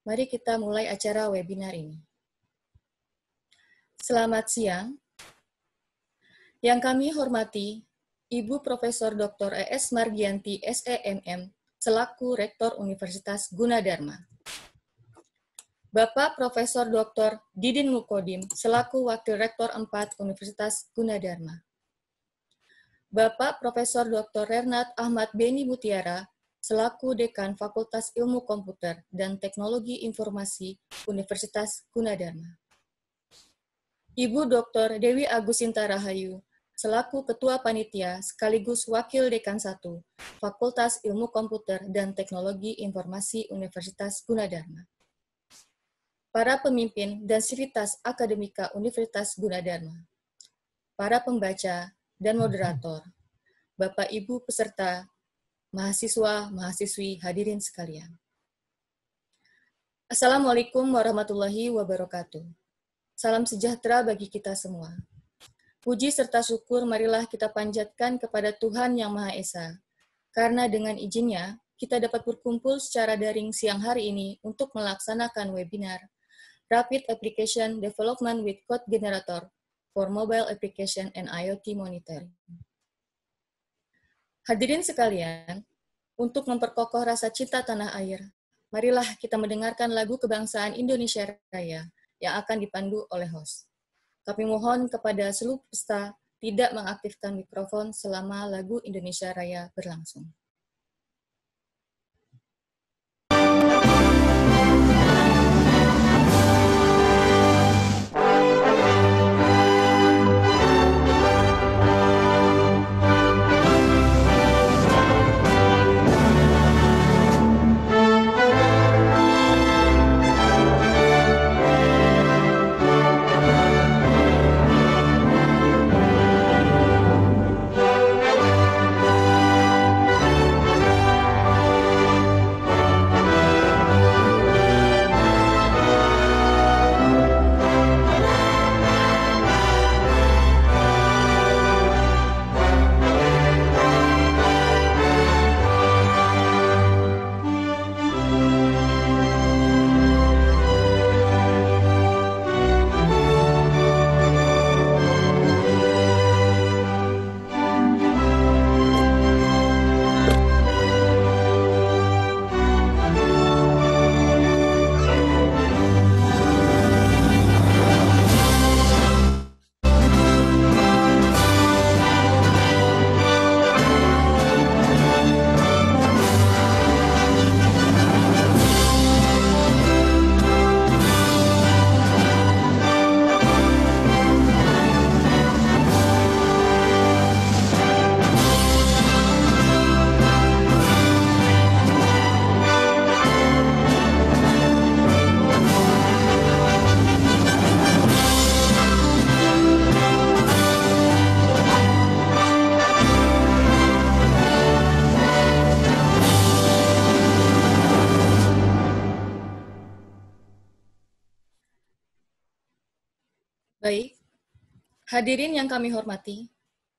Mari kita mulai acara webinar ini. Selamat siang. Yang kami hormati, Ibu Profesor Dr. E.S. Margianti, SEMM, selaku Rektor Universitas Gunadarma. Bapak Profesor Dr. Didin Mukodim, selaku Wakil Rektor 4 Universitas Gunadarma. Bapak Profesor Dr. Renat Ahmad Beni Mutiara, selaku Dekan Fakultas Ilmu Komputer dan Teknologi Informasi Universitas Gunadarma. Ibu Dr. Dewi Agusinta Rahayu, selaku Ketua Panitia sekaligus Wakil Dekan 1 Fakultas Ilmu Komputer dan Teknologi Informasi Universitas Gunadarma. Para pemimpin dan sivitas akademika Universitas Gunadarma, para pembaca dan moderator, Bapak Ibu peserta mahasiswa, mahasiswi, hadirin sekalian. Assalamualaikum warahmatullahi wabarakatuh. Salam sejahtera bagi kita semua. Puji serta syukur marilah kita panjatkan kepada Tuhan Yang Maha Esa, karena dengan izinnya kita dapat berkumpul secara daring siang hari ini untuk melaksanakan webinar Rapid Application Development with Code Generator for Mobile Application and IoT Monitoring. Hadirin sekalian, untuk memperkokoh rasa cinta tanah air, marilah kita mendengarkan lagu kebangsaan Indonesia Raya yang akan dipandu oleh host. Kami mohon kepada seluruh peserta tidak mengaktifkan mikrofon selama lagu Indonesia Raya berlangsung. Hadirin yang kami hormati,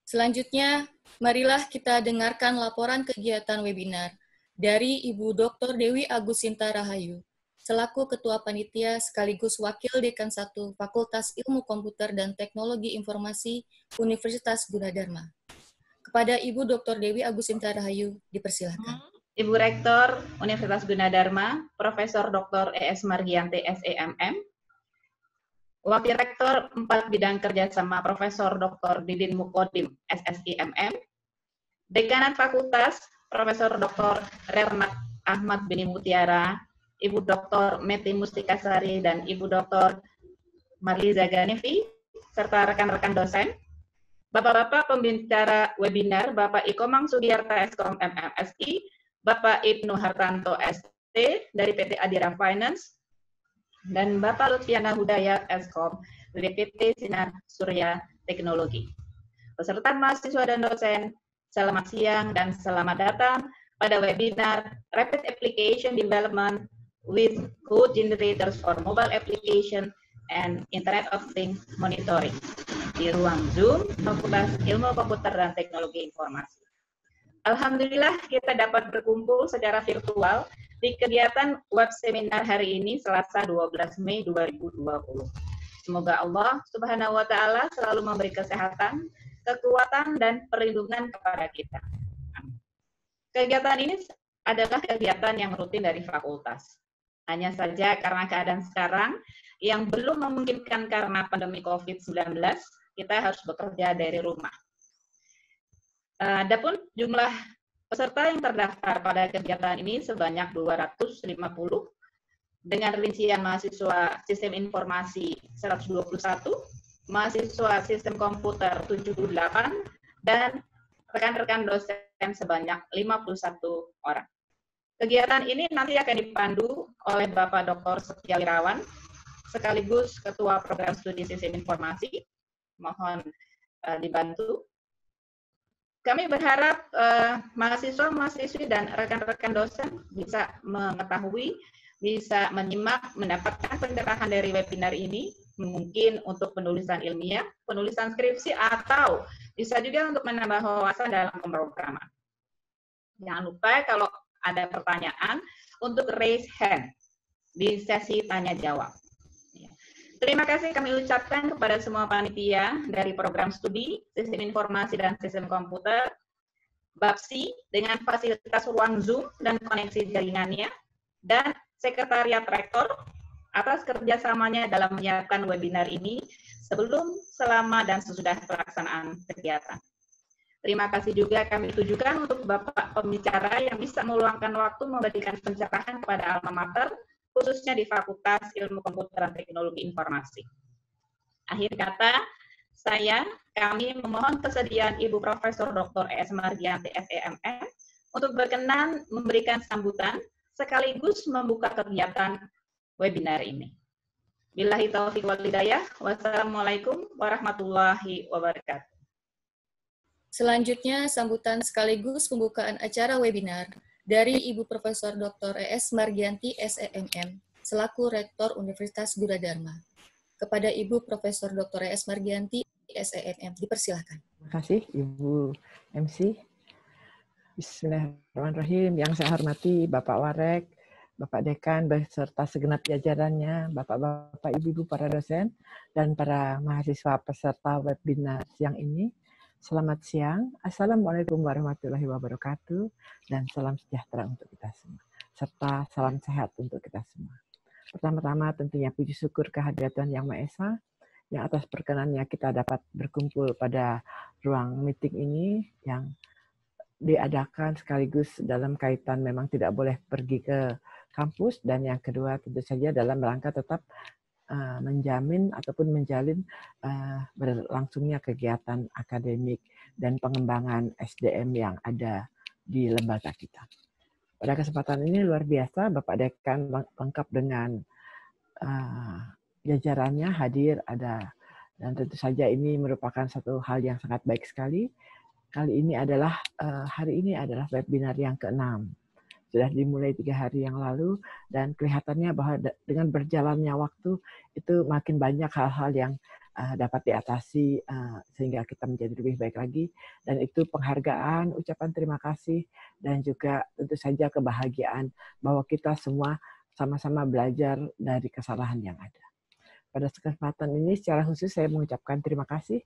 selanjutnya marilah kita dengarkan laporan kegiatan webinar dari Ibu Dr. Dewi Agusinta Rahayu, selaku Ketua Panitia sekaligus Wakil Dekan 1 Fakultas Ilmu Komputer dan Teknologi Informasi Universitas Gunadarma. Kepada Ibu Dr. Dewi Agusinta Rahayu, dipersilahkan. Ibu Rektor Universitas Gunadarma, Profesor Dr. E.S. Margiante SEMM, Wakil Rektor 4 Bidang Kerjasama Profesor Dr. Didin Mukodim, SSIMM, Dekanan Fakultas Profesor Dr. Rernat Ahmad Bini Mutiara, Ibu Dr. Meti Mustikasari, dan Ibu Dr. Marliza Ganevi, serta rekan-rekan dosen, Bapak-Bapak pembicara webinar, Bapak Iko Mang Sugiarta MMSI, Bapak Ibnu Hartanto ST dari PT Adira Finance, dan Bapak Lutfiana Hudaya Eskom BPT Sinar Surya Teknologi. Peserta mahasiswa dan dosen, selamat siang dan selamat datang pada webinar Rapid Application Development with Code Generators for Mobile Application and Internet of Things Monitoring di ruang Zoom, Fakultas Ilmu Komputer dan Teknologi Informasi. Alhamdulillah kita dapat berkumpul secara virtual di kegiatan web seminar hari ini Selasa 12 Mei 2020. Semoga Allah Subhanahu wa taala selalu memberi kesehatan, kekuatan dan perlindungan kepada kita. Kegiatan ini adalah kegiatan yang rutin dari fakultas. Hanya saja karena keadaan sekarang yang belum memungkinkan karena pandemi COVID-19, kita harus bekerja dari rumah. Adapun jumlah Peserta yang terdaftar pada kegiatan ini sebanyak 250 dengan rincian mahasiswa sistem informasi 121, mahasiswa sistem komputer 78, dan rekan-rekan dosen sebanyak 51 orang. Kegiatan ini nanti akan dipandu oleh Bapak Dr. Setia Wirawan, sekaligus Ketua Program Studi Sistem Informasi. Mohon eh, dibantu kami berharap uh, mahasiswa, mahasiswi, dan rekan-rekan dosen bisa mengetahui, bisa menyimak, mendapatkan pencerahan dari webinar ini, mungkin untuk penulisan ilmiah, penulisan skripsi, atau bisa juga untuk menambah wawasan dalam pemrograman. Jangan lupa ya, kalau ada pertanyaan, untuk raise hand di sesi tanya jawab. Terima kasih kami ucapkan kepada semua panitia dari program studi Sistem Informasi dan Sistem Komputer BAPSI dengan fasilitas ruang Zoom dan koneksi jaringannya dan Sekretariat Rektor atas kerjasamanya dalam menyiapkan webinar ini sebelum, selama, dan sesudah pelaksanaan kegiatan. Terima kasih juga kami tujukan untuk Bapak pembicara yang bisa meluangkan waktu memberikan pencerahan kepada alma mater khususnya di Fakultas Ilmu Komputer dan Teknologi Informasi. Akhir kata, saya, kami memohon kesediaan Ibu Profesor Dr. E.S. Margianti SEMM untuk berkenan memberikan sambutan sekaligus membuka kegiatan webinar ini. Billahi taufiq wal hidayah. Wassalamualaikum warahmatullahi wabarakatuh. Selanjutnya, sambutan sekaligus pembukaan acara webinar dari Ibu Profesor Dr. E.S. Margianti SEMM, selaku Rektor Universitas Gunadarma. Kepada Ibu Profesor Dr. E.S. Margianti SEMM, dipersilahkan. Terima kasih Ibu MC. Bismillahirrahmanirrahim. Yang saya hormati Bapak Warek, Bapak Dekan, beserta segenap jajarannya, Bapak-Bapak, Ibu-Ibu, para dosen, dan para mahasiswa peserta webinar siang ini. Selamat siang, Assalamualaikum warahmatullahi wabarakatuh, dan salam sejahtera untuk kita semua, serta salam sehat untuk kita semua. Pertama-tama tentunya puji syukur kehadiran Tuhan Yang Maha Esa, yang atas perkenannya kita dapat berkumpul pada ruang meeting ini yang diadakan sekaligus dalam kaitan memang tidak boleh pergi ke kampus dan yang kedua tentu saja dalam rangka tetap Eh, menjamin ataupun menjalin eh, berlangsungnya kegiatan akademik dan pengembangan SDM yang ada di lembaga kita. Pada kesempatan ini luar biasa Bapak Dekan lengkap dengan eh, jajarannya hadir ada dan tentu saja ini merupakan satu hal yang sangat baik sekali. Kali ini adalah hari ini adalah webinar yang keenam sudah dimulai tiga hari yang lalu dan kelihatannya bahwa dengan berjalannya waktu itu makin banyak hal-hal yang uh, dapat diatasi uh, sehingga kita menjadi lebih baik lagi dan itu penghargaan ucapan terima kasih dan juga tentu saja kebahagiaan bahwa kita semua sama-sama belajar dari kesalahan yang ada. Pada kesempatan ini secara khusus saya mengucapkan terima kasih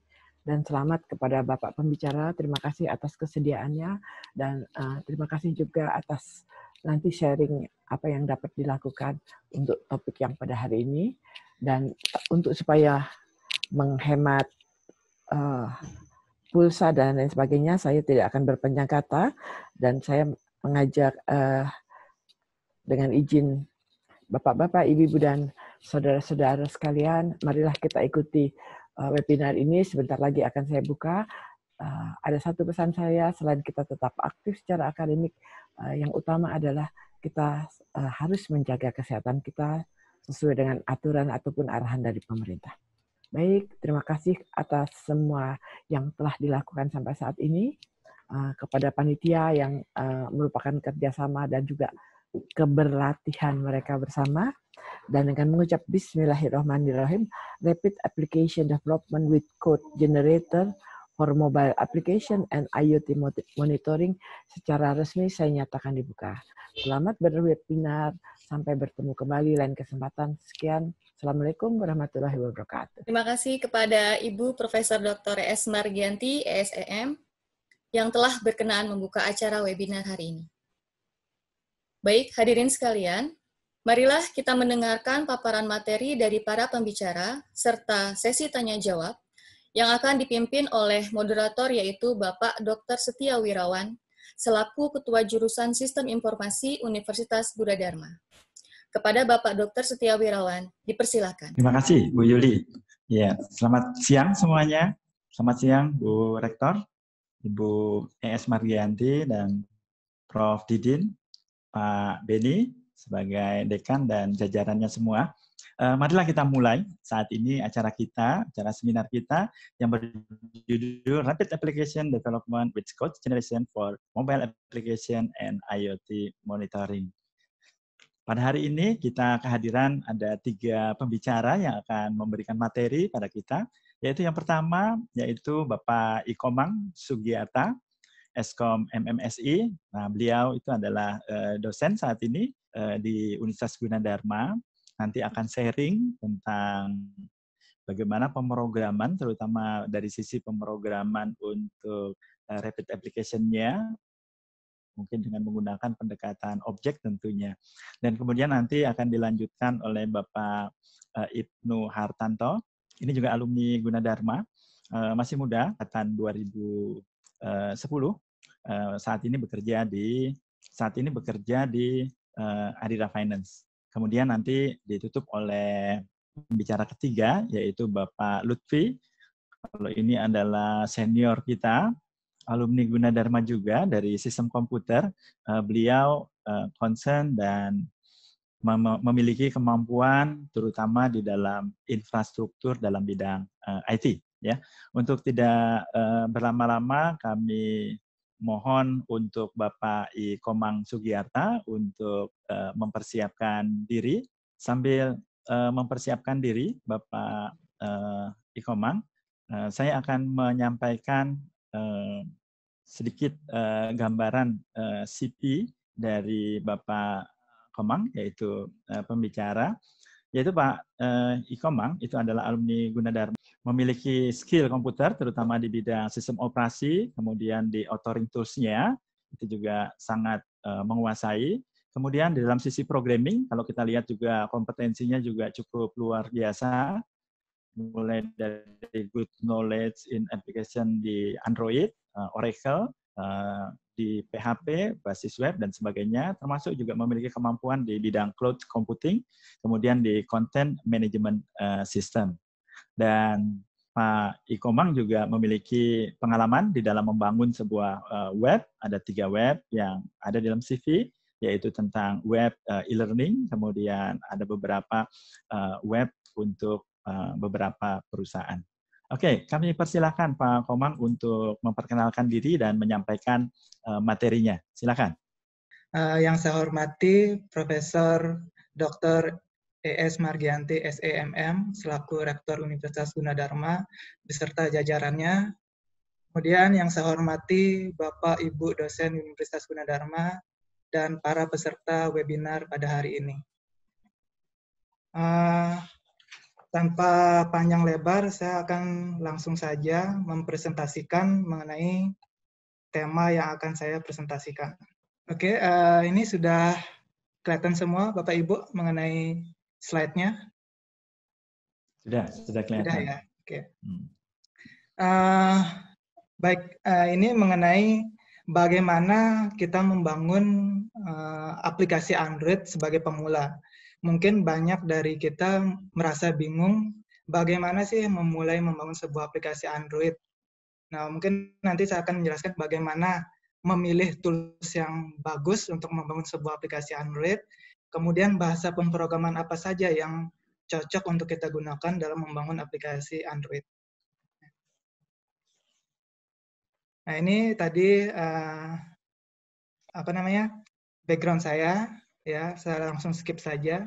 dan selamat kepada Bapak pembicara. Terima kasih atas kesediaannya dan uh, terima kasih juga atas nanti sharing apa yang dapat dilakukan untuk topik yang pada hari ini dan untuk supaya menghemat uh, pulsa dan lain sebagainya saya tidak akan berpanjang kata dan saya mengajak uh, dengan izin Bapak-bapak, Ibu-ibu dan saudara-saudara sekalian, marilah kita ikuti Eh, webinar ini sebentar lagi akan saya buka. Eh, ada satu pesan saya, selain kita tetap aktif secara akademik, eh, yang utama adalah kita harus menjaga kesehatan kita sesuai dengan aturan ataupun arahan dari pemerintah. Baik, terima kasih atas semua yang telah dilakukan sampai saat ini. Kepada panitia yang merupakan kerjasama dan juga keberlatihan mereka bersama dan dengan mengucap Bismillahirrahmanirrahim Rapid Application Development with Code Generator for Mobile Application and IoT Monitoring secara resmi saya nyatakan dibuka. Selamat berwebinar, sampai bertemu kembali lain kesempatan. Sekian, Assalamualaikum warahmatullahi wabarakatuh. Terima kasih kepada Ibu Profesor Dr. S. Margianti, ESEM, yang telah berkenaan membuka acara webinar hari ini. Baik, hadirin sekalian, marilah kita mendengarkan paparan materi dari para pembicara serta sesi tanya jawab yang akan dipimpin oleh moderator yaitu Bapak Dr. Setia Wirawan selaku Ketua Jurusan Sistem Informasi Universitas Dharma. Kepada Bapak Dr. Setia Wirawan, dipersilakan. Terima kasih, Bu Yuli. Ya, selamat siang semuanya. Selamat siang, Bu Rektor, Ibu ES Marianti, dan Prof. Didin, Pak Beni sebagai dekan dan jajarannya semua. Uh, marilah kita mulai saat ini acara kita, acara seminar kita yang berjudul Rapid Application Development with Code Generation for Mobile Application and IoT Monitoring. Pada hari ini kita kehadiran ada tiga pembicara yang akan memberikan materi pada kita, yaitu yang pertama yaitu Bapak Ikomang Sugiyata. Eskom MMSI. Nah, beliau itu adalah uh, dosen saat ini uh, di Universitas Gunadarma. Nanti akan sharing tentang bagaimana pemrograman, terutama dari sisi pemrograman untuk uh, rapid application-nya, mungkin dengan menggunakan pendekatan objek tentunya. Dan kemudian nanti akan dilanjutkan oleh Bapak Ibnu Hartanto. Ini juga alumni Gunadarma, masih muda, angkatan 2010. Eh, saat ini bekerja di saat ini bekerja di eh, Adira Finance. Kemudian nanti ditutup oleh pembicara ketiga yaitu Bapak Lutfi. Kalau ini adalah senior kita, alumni Gunadarma juga dari sistem komputer. Eh, beliau concern dan memiliki kemampuan terutama di dalam infrastruktur dalam bidang IT ya. Untuk tidak berlama-lama kami mohon untuk Bapak I Komang Sugiarta untuk uh, mempersiapkan diri sambil uh, mempersiapkan diri Bapak uh, I Komang uh, saya akan menyampaikan uh, sedikit uh, gambaran uh, CP dari Bapak Komang yaitu uh, pembicara yaitu Pak uh, Ikomang, itu adalah alumni Gunadarma, memiliki skill komputer, terutama di bidang sistem operasi, kemudian di authoring tools itu juga sangat uh, menguasai. Kemudian di dalam sisi programming, kalau kita lihat juga kompetensinya juga cukup luar biasa, mulai dari good knowledge in application di Android, uh, Oracle, uh, di PHP, basis web, dan sebagainya, termasuk juga memiliki kemampuan di bidang cloud computing, kemudian di content management eh, system. Dan Pak Ikomang juga memiliki pengalaman di dalam membangun sebuah eh, web, ada tiga web yang ada dalam CV, yaitu tentang web eh, e-learning, kemudian ada beberapa web untuk beberapa perusahaan. Oke, kami persilahkan Pak Komang untuk memperkenalkan diri dan menyampaikan eh, materinya. Silakan. Uh, yang saya hormati Profesor Dr. ES Margianti SEMM selaku Rektor Universitas Gunadarma beserta jajarannya. Kemudian yang saya hormati Bapak Ibu dosen Universitas Gunadarma dan para peserta webinar pada hari ini. Uh, tanpa panjang lebar, saya akan langsung saja mempresentasikan mengenai tema yang akan saya presentasikan. Oke, eh, ini sudah kelihatan semua Bapak Ibu mengenai slide-nya? Sudah, sudah kelihatan. Sudah ya, oke. Hmm. Uh, baik, uh, ini mengenai bagaimana kita membangun uh, aplikasi Android sebagai pemula mungkin banyak dari kita merasa bingung bagaimana sih memulai membangun sebuah aplikasi Android. Nah, mungkin nanti saya akan menjelaskan bagaimana memilih tools yang bagus untuk membangun sebuah aplikasi Android, kemudian bahasa pemrograman apa saja yang cocok untuk kita gunakan dalam membangun aplikasi Android. Nah, ini tadi uh, apa namanya? background saya ya saya langsung skip saja.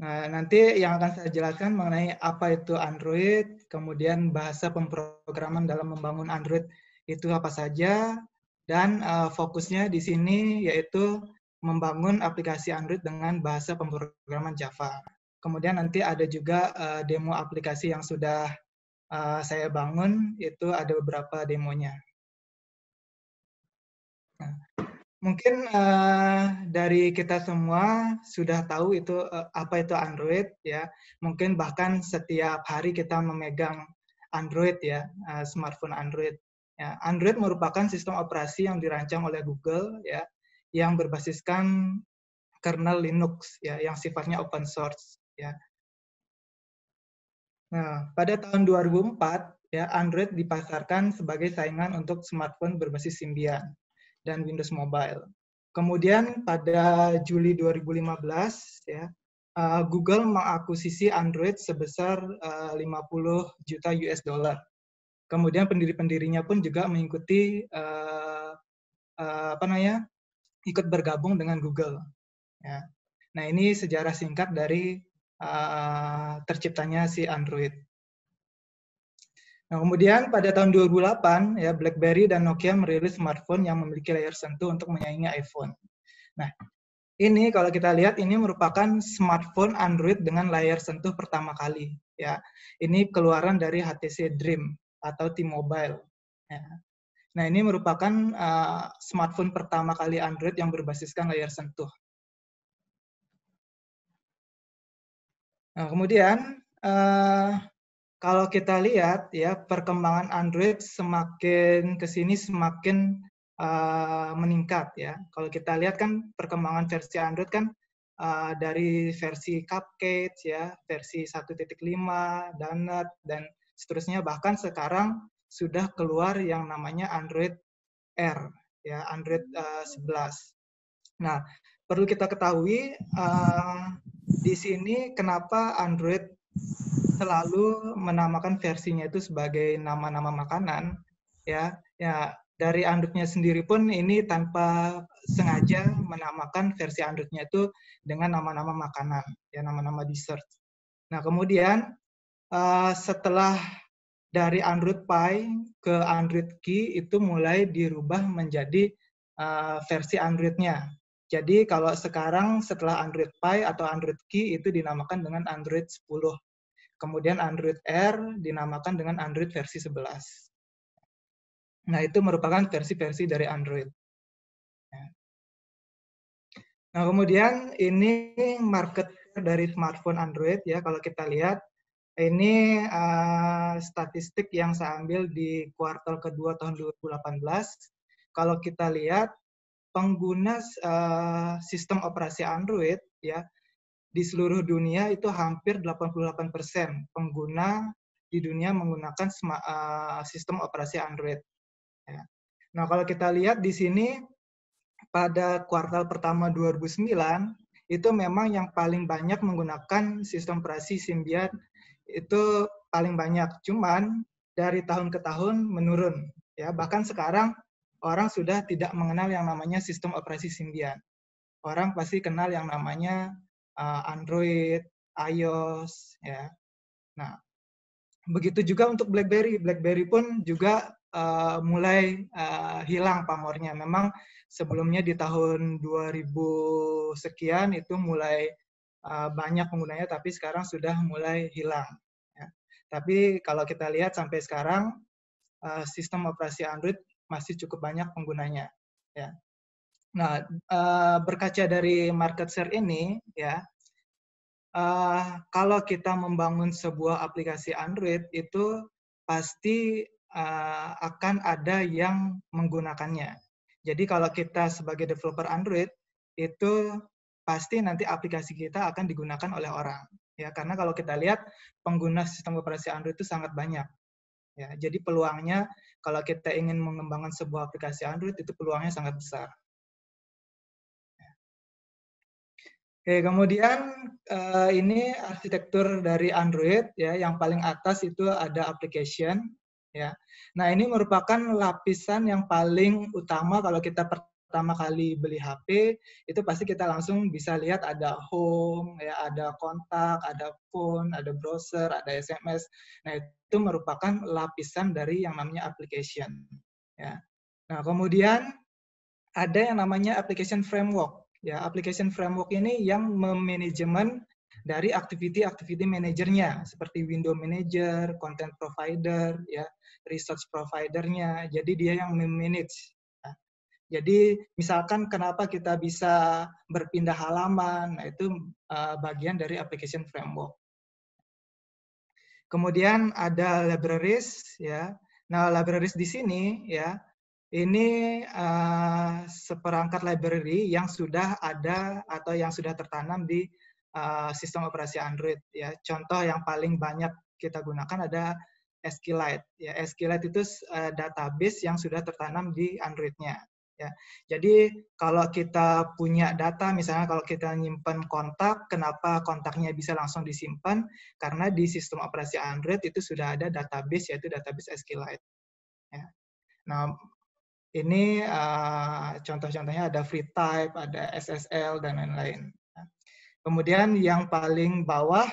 Nah, nanti yang akan saya jelaskan mengenai apa itu Android, kemudian bahasa pemrograman dalam membangun Android itu apa saja, dan uh, fokusnya di sini yaitu membangun aplikasi Android dengan bahasa pemrograman Java. Kemudian nanti ada juga uh, demo aplikasi yang sudah uh, saya bangun, itu ada beberapa demonya. Nah, Mungkin uh, dari kita semua sudah tahu itu uh, apa itu Android ya. Mungkin bahkan setiap hari kita memegang Android ya, uh, smartphone Android. Ya, Android merupakan sistem operasi yang dirancang oleh Google ya, yang berbasiskan kernel Linux ya, yang sifatnya open source ya. Nah, pada tahun 2004 ya Android dipasarkan sebagai saingan untuk smartphone berbasis Symbian dan Windows Mobile. Kemudian pada Juli 2015 ya uh, Google mengakuisisi Android sebesar eh, uh, 50 juta US dollar. Kemudian pendiri-pendirinya pun juga mengikuti uh, uh, apa namanya ikut bergabung dengan Google. Ya. Nah ini sejarah singkat dari uh, terciptanya si Android. Nah, kemudian pada tahun 2008 ya BlackBerry dan Nokia merilis smartphone yang memiliki layar sentuh untuk menyaingi iPhone. Nah, ini kalau kita lihat ini merupakan smartphone Android dengan layar sentuh pertama kali ya. Ini keluaran dari HTC Dream atau T-Mobile. Ya. Nah, ini merupakan uh, smartphone pertama kali Android yang berbasiskan layar sentuh. Nah, kemudian uh, kalau kita lihat ya perkembangan Android semakin kesini semakin uh, meningkat ya. Kalau kita lihat kan perkembangan versi Android kan uh, dari versi Cupcake ya, versi 1.5, Donut dan seterusnya bahkan sekarang sudah keluar yang namanya Android R ya, Android uh, eh, 11. Nah, perlu kita ketahui uh, di sini kenapa Android selalu menamakan versinya itu sebagai nama-nama makanan ya ya dari anduknya sendiri pun ini tanpa sengaja menamakan versi anduknya itu dengan nama-nama makanan ya nama-nama dessert nah kemudian uh, setelah dari Android Pie ke Android Key itu mulai dirubah menjadi uh, versi Androidnya. Jadi kalau sekarang setelah Android Pie atau Android Key itu dinamakan dengan Android 10. Kemudian Android R dinamakan dengan Android versi 11. Nah, itu merupakan versi-versi dari Android. Ya. Nah, kemudian ini market dari smartphone Android ya, kalau kita lihat ini uh, statistik yang saya ambil di kuartal kedua tahun 2018. Kalau kita lihat pengguna uh, sistem operasi Android ya di seluruh dunia itu hampir 88% pengguna di dunia menggunakan eh, sistem operasi Android. Ya. Nah, kalau kita lihat di sini pada kuartal pertama 2009 itu memang yang paling banyak menggunakan sistem operasi Symbian itu paling banyak. Cuman dari tahun ke tahun menurun ya. Bahkan sekarang orang sudah tidak mengenal yang namanya sistem operasi Symbian. Orang pasti kenal yang namanya uh, Android, iOS, ya. Nah, begitu juga untuk BlackBerry. BlackBerry pun juga uh, mulai uh, hilang pamornya. Memang sebelumnya di tahun 2000 sekian itu mulai uh, banyak penggunanya, tapi sekarang sudah mulai hilang. Ya. Tapi kalau kita lihat sampai sekarang, uh, sistem operasi Android masih cukup banyak penggunanya. Ya. Nah, eh, berkaca dari market share ini, ya, eh, kalau kita membangun sebuah aplikasi Android itu pasti eh, akan ada yang menggunakannya. Jadi kalau kita sebagai developer Android itu pasti nanti aplikasi kita akan digunakan oleh orang. Ya, karena kalau kita lihat pengguna sistem operasi Android itu sangat banyak. Ya, jadi peluangnya kalau kita ingin mengembangkan sebuah aplikasi Android itu peluangnya sangat besar. Oke, kemudian uh, ini arsitektur dari Android ya, yang paling atas itu ada application ya. Nah, ini merupakan lapisan yang paling utama kalau kita pertama kali beli HP, itu pasti kita langsung bisa lihat ada home ya, ada kontak, ada phone, ada browser, ada SMS. Nah, itu merupakan lapisan dari yang namanya application ya. Nah, kemudian ada yang namanya application framework ya application framework ini yang memanajemen dari activity-activity manajernya seperti window manager, content provider, ya research providernya. Jadi dia yang memanage. Nah, jadi misalkan kenapa kita bisa berpindah halaman, nah itu eh, bagian dari application framework. Kemudian ada libraries, ya. Nah libraries di sini, ya ini uh, seperangkat library yang sudah ada atau yang sudah tertanam di uh, sistem operasi Android ya. Contoh yang paling banyak kita gunakan ada SQLite. Ya, SQLite itu uh, database yang sudah tertanam di Android-nya. Ya. Jadi kalau kita punya data, misalnya kalau kita nyimpan kontak, kenapa kontaknya bisa langsung disimpan? Karena di sistem operasi Android itu sudah ada database, yaitu database SQLite. Ya. Nah, ini eh, contoh-contohnya ada free type, ada SSL dan lain-lain. Kemudian yang paling bawah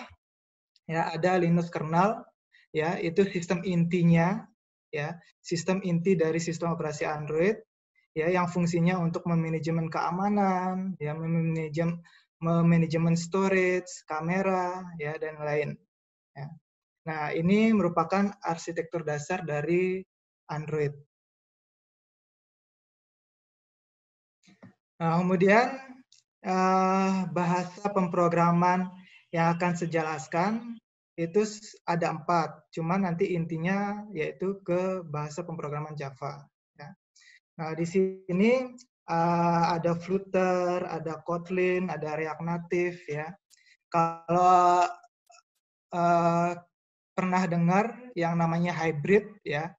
ya ada Linux kernel ya itu sistem intinya ya sistem inti dari sistem operasi Android ya yang fungsinya untuk memanajemen keamanan ya memanajemen memanajemen storage kamera ya dan lain ya. Nah, ini merupakan arsitektur dasar dari Android Nah, kemudian eh, bahasa pemrograman yang akan saya jelaskan itu ada empat, cuman nanti intinya yaitu ke bahasa pemrograman Java. Ya. Nah di sini uh, ada Flutter, ada Kotlin, ada React Native ya. Kalau uh, pernah dengar yang namanya hybrid ya,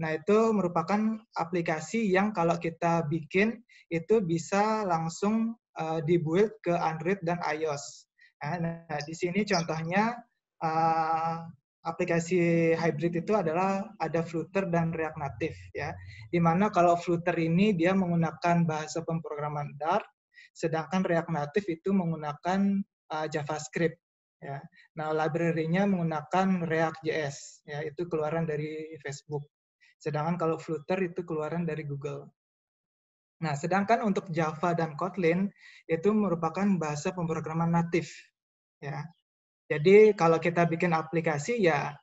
Nah, itu merupakan aplikasi yang kalau kita bikin itu bisa langsung uh, dibuild ke Android dan iOS. Nah, nah di sini contohnya uh, aplikasi hybrid itu adalah ada Flutter dan React Native ya. mana kalau Flutter ini dia menggunakan bahasa pemrograman Dart, sedangkan React Native itu menggunakan uh, JavaScript ya. Nah, library-nya menggunakan React.js ya, itu keluaran dari Facebook. Sedangkan kalau Flutter itu keluaran dari Google. Nah, sedangkan untuk Java dan Kotlin itu merupakan bahasa pemrograman natif. Ya. Jadi kalau kita bikin aplikasi ya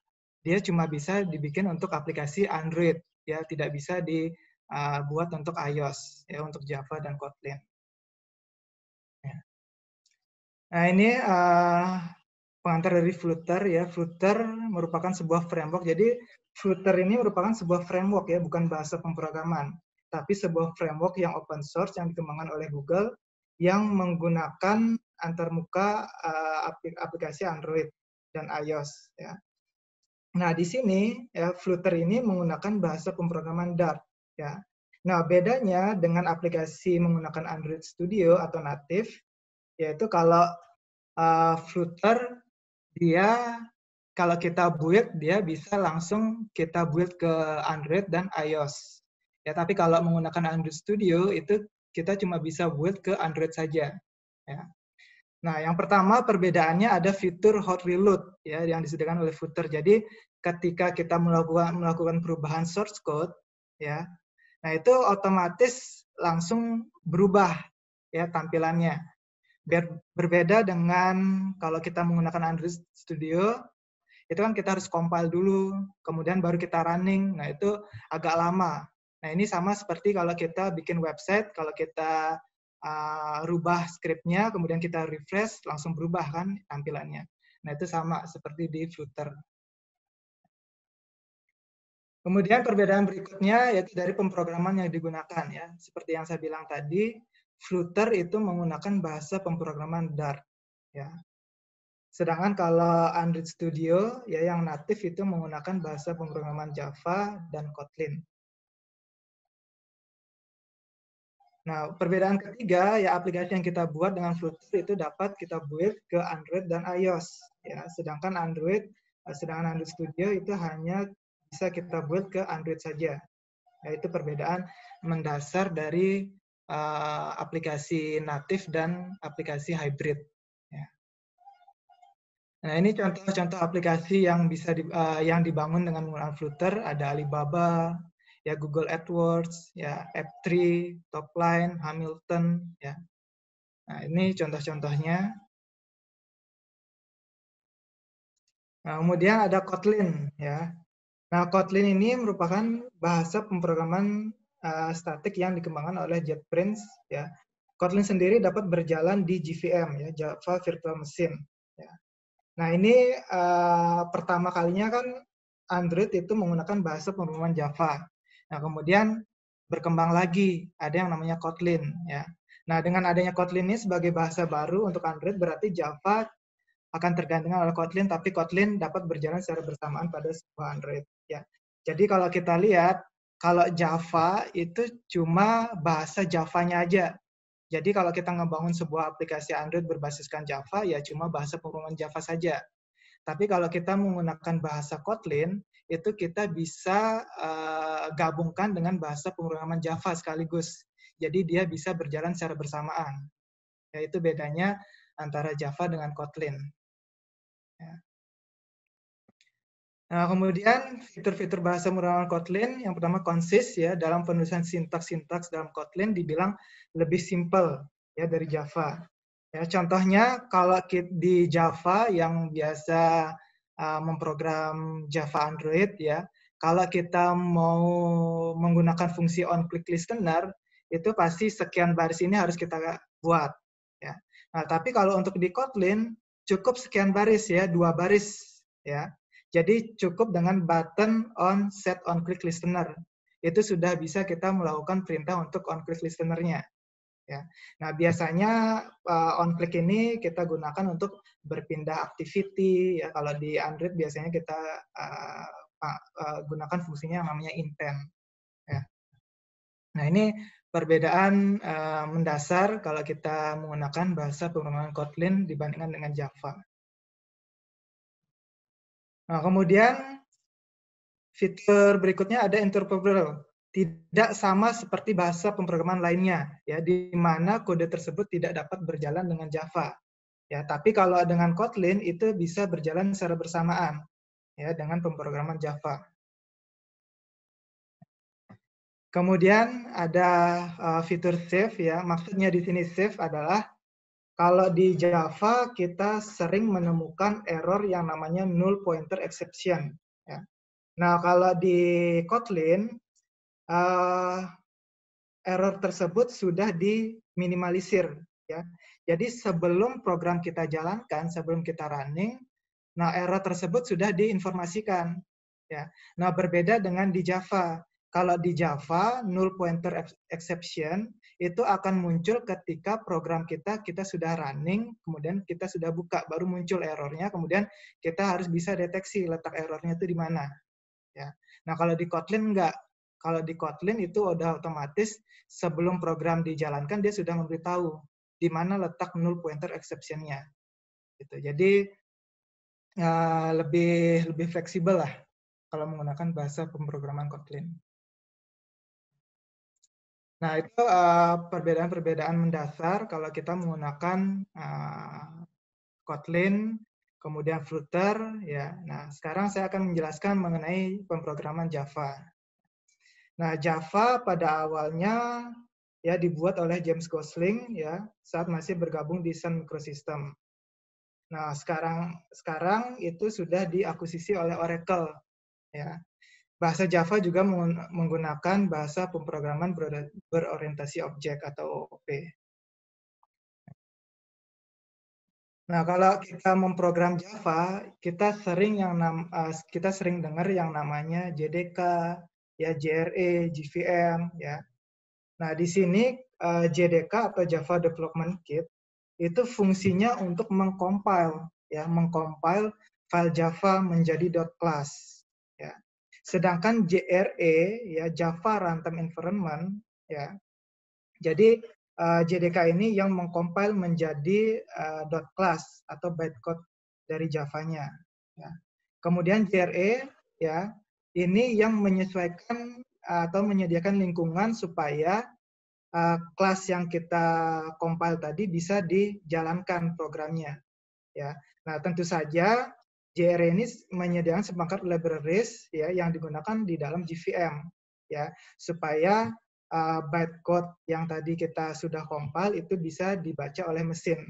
dia cuma bisa dibikin untuk aplikasi Android ya, tidak bisa dibuat eh, untuk iOS ya untuk Java dan Kotlin. Ya. Nah, ini uh, pengantar dari Flutter ya. Flutter merupakan sebuah framework. Jadi Flutter ini merupakan sebuah framework ya, bukan bahasa pemrograman, tapi sebuah framework yang open source yang dikembangkan oleh Google yang menggunakan antarmuka uh, eh, aplikasi Android dan iOS ya. Nah, di sini ya Flutter ini menggunakan bahasa pemrograman Dart ya. Nah, bedanya dengan aplikasi menggunakan Android Studio atau native yaitu kalau uh, eh, Flutter dia kalau kita build dia bisa langsung kita build ke Android dan iOS. Ya, tapi kalau menggunakan Android Studio itu kita cuma bisa build ke Android saja. Ya. Nah, yang pertama perbedaannya ada fitur hot reload ya yang disediakan oleh footer. Jadi ketika kita melakukan melakukan perubahan source code ya. Nah, itu otomatis langsung berubah ya tampilannya. Biar berbeda dengan kalau kita menggunakan Android Studio itu kan kita harus compile dulu, kemudian baru kita running. Nah, itu agak lama. Nah, ini sama seperti kalau kita bikin website, kalau kita uh, rubah scriptnya, kemudian kita refresh, langsung berubah kan tampilannya. Nah, itu sama seperti di Flutter. Kemudian perbedaan berikutnya yaitu dari pemrograman yang digunakan ya. Seperti yang saya bilang tadi, Flutter itu menggunakan bahasa pemrograman Dart ya. Sedangkan kalau Android Studio ya yang natif itu menggunakan bahasa pemrograman Java dan Kotlin. Nah, perbedaan ketiga ya aplikasi yang kita buat dengan Flutter itu dapat kita build ke Android dan iOS. Ya, sedangkan Android eh, sedangkan Android Studio itu hanya bisa kita build ke Android saja. Nah, itu perbedaan mendasar dari uh, aplikasi natif dan aplikasi hybrid. Nah, ini contoh-contoh aplikasi yang bisa di, uh, yang dibangun dengan menggunakan Flutter, ada Alibaba, ya Google AdWords, ya App3, Topline, Hamilton, ya. Nah, ini contoh-contohnya. Nah, kemudian ada Kotlin, ya. Nah, Kotlin ini merupakan bahasa pemrograman uh, statik yang dikembangkan oleh JetBrains, ya. Kotlin sendiri dapat berjalan di JVM, ya, Java Virtual Machine. Nah, ini uh, pertama kalinya kan Android itu menggunakan bahasa pemrograman Java. Nah, kemudian berkembang lagi, ada yang namanya Kotlin ya. Nah, dengan adanya Kotlin ini sebagai bahasa baru untuk Android berarti Java akan tergantikan oleh Kotlin tapi Kotlin dapat berjalan secara bersamaan pada sebuah Android ya. Jadi kalau kita lihat kalau Java itu cuma bahasa Javanya aja. Jadi kalau kita ngebangun sebuah aplikasi Android berbasiskan Java, ya cuma bahasa pemrograman Java saja. Tapi kalau kita menggunakan bahasa Kotlin, itu kita bisa uh, gabungkan dengan bahasa pemrograman Java sekaligus. Jadi dia bisa berjalan secara bersamaan. Ya, itu bedanya antara Java dengan Kotlin. Ya. Nah, kemudian fitur-fitur bahasa menggunakan Kotlin yang pertama konsis ya dalam penulisan sintaks-sintaks dalam Kotlin dibilang lebih simple ya dari Java. Ya, contohnya kalau di Java yang biasa uh, memprogram Java Android ya, kalau kita mau menggunakan fungsi on click listener itu pasti sekian baris ini harus kita buat ya. Nah, tapi kalau untuk di Kotlin cukup sekian baris ya, dua baris ya jadi cukup dengan button on set on click listener. Itu sudah bisa kita melakukan perintah untuk on click listener-nya. Ya. Nah, biasanya uh, on click ini kita gunakan untuk berpindah activity. Ya, kalau di Android biasanya kita uh, uh, gunakan fungsinya yang namanya intent. Ya. Nah, ini perbedaan uh, mendasar kalau kita menggunakan bahasa pemrograman Kotlin dibandingkan dengan Java. Nah, kemudian fitur berikutnya ada interoperable. Tidak sama seperti bahasa pemrograman lainnya, ya, di mana kode tersebut tidak dapat berjalan dengan Java. Ya, tapi kalau dengan Kotlin itu bisa berjalan secara bersamaan ya dengan pemrograman Java. Kemudian ada uh, fitur save ya. Maksudnya di sini save adalah kalau di Java kita sering menemukan error yang namanya null pointer exception. Ya. Nah kalau di Kotlin uh, error tersebut sudah diminimalisir. Ya. Jadi sebelum program kita jalankan, sebelum kita running, nah error tersebut sudah diinformasikan. Ya. Nah berbeda dengan di Java. Kalau di Java, null pointer exception itu akan muncul ketika program kita kita sudah running, kemudian kita sudah buka, baru muncul errornya, kemudian kita harus bisa deteksi letak errornya itu di mana. Ya. Nah, kalau di Kotlin enggak. Kalau di Kotlin itu udah otomatis sebelum program dijalankan dia sudah memberitahu di mana letak null pointer exceptionnya. Gitu. Jadi uh, lebih lebih fleksibel lah kalau menggunakan bahasa pemrograman Kotlin. Nah, itu eh, perbedaan-perbedaan uh, mendasar kalau kita menggunakan uh, Kotlin, kemudian Flutter, ya. Nah, sekarang saya akan menjelaskan mengenai pemrograman Java. Nah, Java pada awalnya ya dibuat oleh James Gosling ya saat masih bergabung di Sun Microsystem. Nah, sekarang sekarang itu sudah diakuisisi oleh Oracle ya. Bahasa Java juga menggunakan bahasa pemrograman berorientasi objek atau OOP. Nah, kalau kita memprogram Java, kita sering yang nam, eh, kita sering dengar yang namanya JDK, ya JRE, JVM, ya. Nah, di sini eh, JDK atau Java Development Kit itu fungsinya untuk mengcompile, ya, mengcompile file Java menjadi .class, ya. Sedangkan JRE ya Java Runtime Environment ya. Jadi uh, eh, JDK ini yang mengcompile menjadi uh, .class atau bytecode dari Javanya ya. Kemudian JRE ya ini yang menyesuaikan atau menyediakan lingkungan supaya uh, eh, kelas yang kita compile tadi bisa dijalankan programnya ya. Nah, tentu saja JR ini menyediakan semangkat libraries ya yang digunakan di dalam GVM ya supaya uh, bytecode yang tadi kita sudah compile itu bisa dibaca oleh mesin.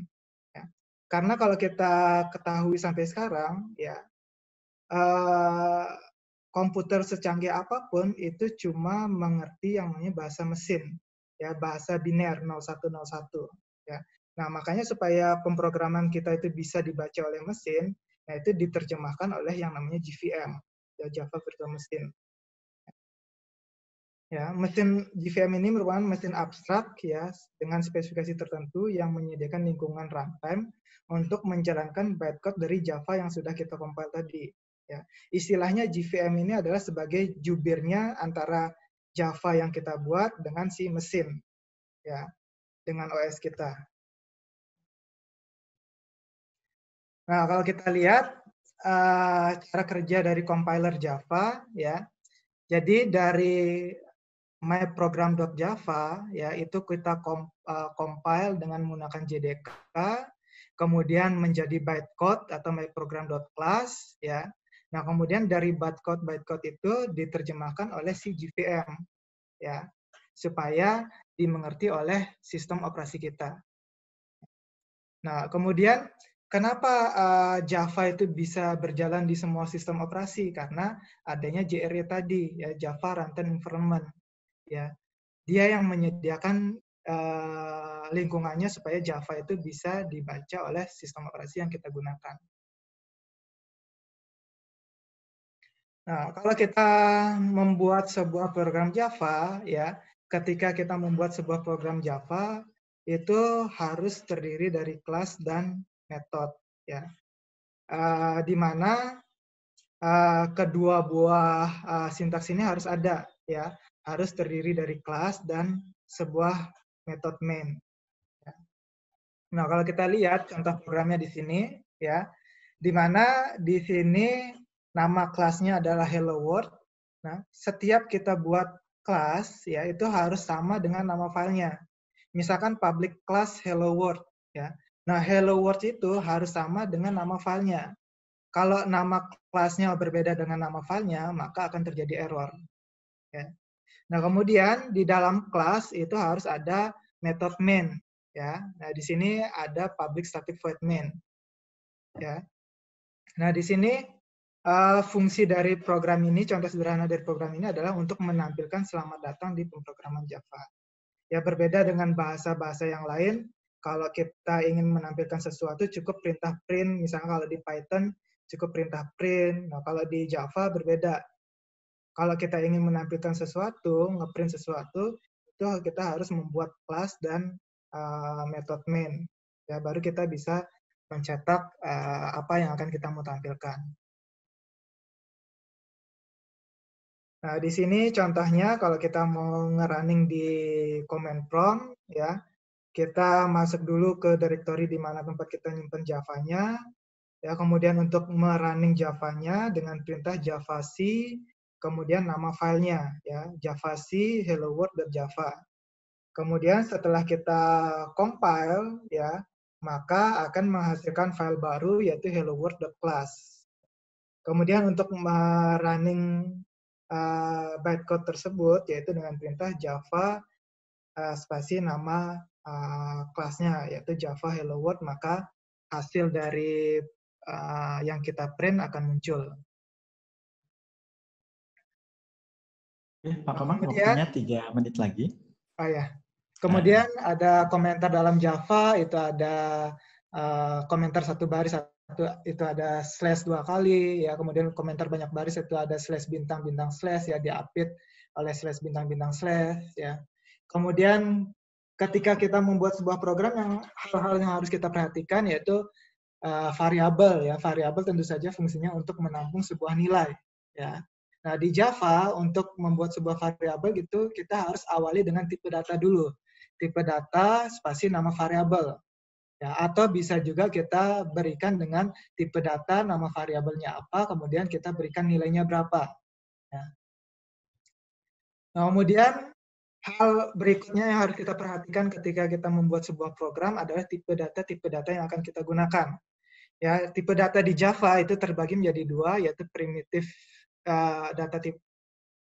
Ya. Karena kalau kita ketahui sampai sekarang ya uh, komputer secanggih apapun itu cuma mengerti yang namanya bahasa mesin ya bahasa biner 0101 ya. Nah, makanya supaya pemrograman kita itu bisa dibaca oleh mesin, Nah, itu diterjemahkan oleh yang namanya GVM, ya Java Virtual Machine. Ya, mesin JVM ini merupakan mesin abstrak ya dengan spesifikasi tertentu yang menyediakan lingkungan runtime untuk menjalankan bytecode dari Java yang sudah kita compile tadi. Ya, istilahnya GVM ini adalah sebagai jubirnya antara Java yang kita buat dengan si mesin ya dengan OS kita. Nah, kalau kita lihat uh, cara kerja dari compiler Java ya. Jadi dari myprogram.java ya itu kita kom, uh, compile dengan menggunakan JDK kemudian menjadi bytecode atau myprogram.class ya. Nah, kemudian dari bytecode bytecode itu diterjemahkan oleh si JVM, ya supaya dimengerti oleh sistem operasi kita. Nah, kemudian Kenapa uh, Java itu bisa berjalan di semua sistem operasi? Karena adanya JRE tadi, ya Java Runtime Environment. Ya, dia yang menyediakan uh, lingkungannya supaya Java itu bisa dibaca oleh sistem operasi yang kita gunakan. Nah, kalau kita membuat sebuah program Java, ya, ketika kita membuat sebuah program Java, itu harus terdiri dari kelas dan method ya uh, di mana uh, kedua buah uh, sintaks ini harus ada ya harus terdiri dari kelas dan sebuah method main. Ya. Nah kalau kita lihat contoh programnya di sini ya di mana di sini nama kelasnya adalah hello world. Nah setiap kita buat kelas ya itu harus sama dengan nama filenya. Misalkan public class hello world ya Nah, hello world itu harus sama dengan nama filenya. Kalau nama kelasnya berbeda dengan nama filenya, maka akan terjadi error. Ya. Nah, kemudian di dalam kelas itu harus ada method main. Ya. Nah, di sini ada public static void main. Ya. Nah, di sini uh, fungsi dari program ini, contoh sederhana dari program ini adalah untuk menampilkan selamat datang di pemrograman Java. Ya, berbeda dengan bahasa-bahasa yang lain, kalau kita ingin menampilkan sesuatu cukup perintah print misalnya kalau di Python cukup perintah print nah kalau di Java berbeda kalau kita ingin menampilkan sesuatu ngeprint sesuatu itu kita harus membuat kelas dan uh, method main ya baru kita bisa mencetak uh, apa yang akan kita mau tampilkan. Nah, di sini contohnya kalau kita mau ngerunning di command prompt ya, kita masuk dulu ke directory di mana tempat kita nyimpen Javanya. Ya, kemudian untuk merunning Javanya dengan perintah Java C, kemudian nama filenya ya Java C hello world java. Kemudian setelah kita compile ya, maka akan menghasilkan file baru yaitu hello world class. Kemudian untuk merunning uh, bytecode tersebut yaitu dengan perintah java uh, spasi nama Eh, kelasnya yaitu Java Hello World maka hasil dari uh, yang kita print akan muncul. Eh, Pak Komang waktunya tiga menit lagi. Oh ya. Kemudian nah. ada komentar dalam Java itu ada uh, komentar satu baris satu itu ada slash dua kali ya kemudian komentar banyak baris itu ada slash bintang bintang slash ya diapit oleh slash bintang bintang slash ya kemudian ketika kita membuat sebuah program yang hal-hal yang harus kita perhatikan yaitu uh, variabel ya variabel tentu saja fungsinya untuk menampung sebuah nilai ya nah di Java untuk membuat sebuah variabel gitu kita harus awali dengan tipe data dulu tipe data spasi nama variabel ya atau bisa juga kita berikan dengan tipe data nama variabelnya apa kemudian kita berikan nilainya berapa ya. nah kemudian Hal berikutnya yang harus kita perhatikan ketika kita membuat sebuah program adalah tipe data tipe data yang akan kita gunakan. Ya, tipe data di Java itu terbagi menjadi dua, yaitu primitif uh, data tipe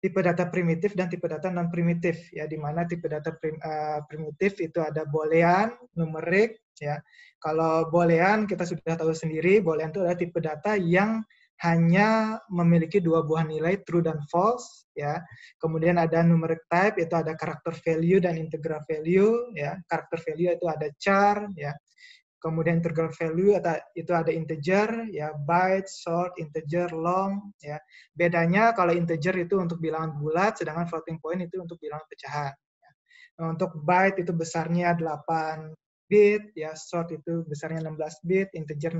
tipe data primitif dan tipe data non primitif ya di mana tipe data prim, uh, primitif itu ada boolean, numerik ya. Kalau boolean kita sudah tahu sendiri, boolean itu adalah tipe data yang hanya memiliki dua buah nilai true dan false ya. Kemudian ada numeric type itu ada character value dan integral value ya. Karakter value itu ada char ya. Kemudian integral value atau itu ada integer ya, byte, short, integer, long ya. Bedanya kalau integer itu untuk bilangan bulat sedangkan floating point itu untuk bilangan pecahan. Ya. Nah, untuk byte itu besarnya 8 bit ya, short itu besarnya 16 bit, integer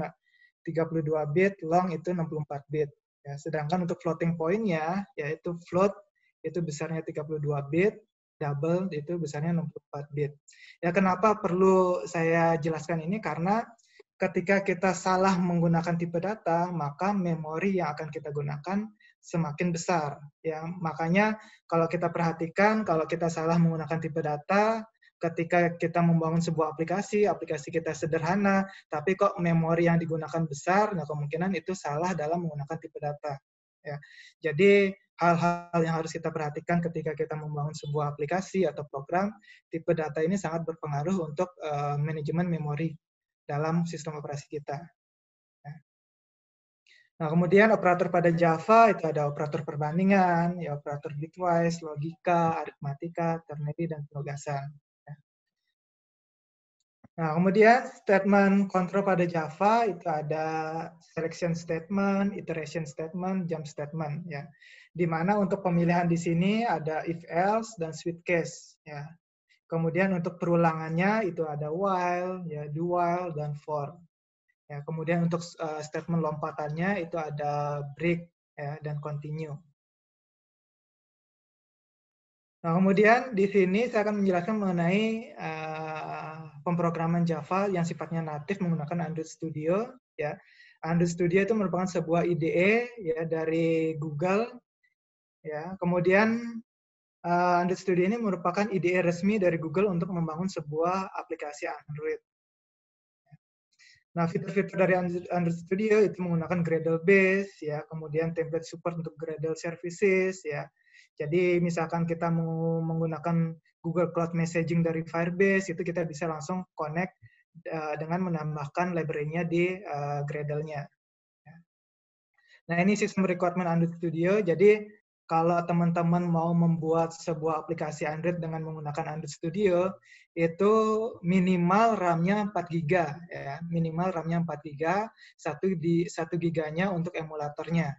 32 bit, long itu 64 bit. Ya, sedangkan untuk floating point-nya, yaitu float itu besarnya 32 bit, double itu besarnya 64 bit. Ya kenapa perlu saya jelaskan ini karena ketika kita salah menggunakan tipe data, maka memori yang akan kita gunakan semakin besar. Ya, makanya kalau kita perhatikan kalau kita salah menggunakan tipe data, ketika kita membangun sebuah aplikasi, aplikasi kita sederhana, tapi kok memori yang digunakan besar, nah kemungkinan itu salah dalam menggunakan tipe data. Ya. Jadi hal-hal yang harus kita perhatikan ketika kita membangun sebuah aplikasi atau program, tipe data ini sangat berpengaruh untuk uh, manajemen memori dalam sistem operasi kita. Ya. Nah, kemudian operator pada Java itu ada operator perbandingan, ya operator bitwise, logika, aritmatika, ternary, dan penugasan. Nah, kemudian statement kontrol pada Java itu ada selection statement, iteration statement, jump statement ya. Di mana untuk pemilihan di sini ada if else dan switch case ya. Kemudian untuk perulangannya itu ada while, ya do while dan for. Ya, kemudian untuk uh, statement lompatannya itu ada break ya dan continue. Nah, kemudian di sini saya akan menjelaskan mengenai uh, pemrograman Java yang sifatnya natif menggunakan Android Studio ya. Android Studio itu merupakan sebuah IDE ya dari Google ya. Kemudian uh, Android Studio ini merupakan IDE resmi dari Google untuk membangun sebuah aplikasi Android. Nah, fitur-fitur dari Android Studio itu menggunakan Gradle base, ya, kemudian template support untuk Gradle services, ya. Jadi, misalkan kita menggunakan Google Cloud Messaging dari Firebase itu kita bisa langsung connect eh, dengan menambahkan library-nya di uh, Gradle-nya. Nah, ini sistem requirement Android Studio. Jadi, kalau teman-teman mau membuat sebuah aplikasi Android dengan menggunakan Android Studio, itu minimal RAM-nya 4 GB ya. Minimal RAM-nya 4 GB, satu di 1 GB-nya untuk emulatornya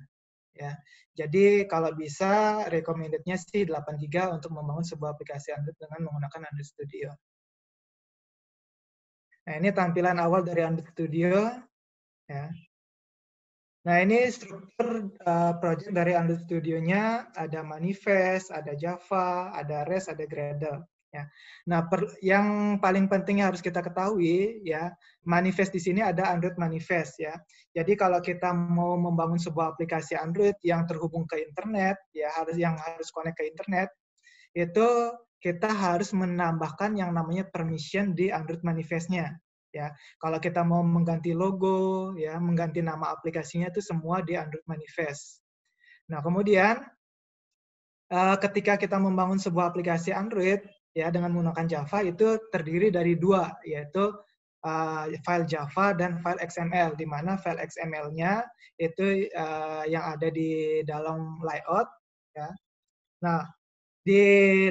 ya. Jadi kalau bisa recommendednya sih 83 untuk membangun sebuah aplikasi Android dengan menggunakan Android Studio. Nah, ini tampilan awal dari Android Studio ya. Nah, ini struktur uh, project dari Android Studio-nya ada manifest, ada Java, ada REST, ada Gradle. Ya. Nah, per, yang paling penting yang harus kita ketahui ya, manifest di sini ada Android manifest ya. Jadi kalau kita mau membangun sebuah aplikasi Android yang terhubung ke internet ya harus yang harus connect ke internet itu kita harus menambahkan yang namanya permission di Android manifestnya ya. Kalau kita mau mengganti logo ya, mengganti nama aplikasinya itu semua di Android manifest. Nah, kemudian eh, ketika kita membangun sebuah aplikasi Android ya dengan menggunakan Java itu terdiri dari dua yaitu uh, file Java dan file XML di mana file XML-nya itu uh, yang ada di dalam layout ya. Nah, di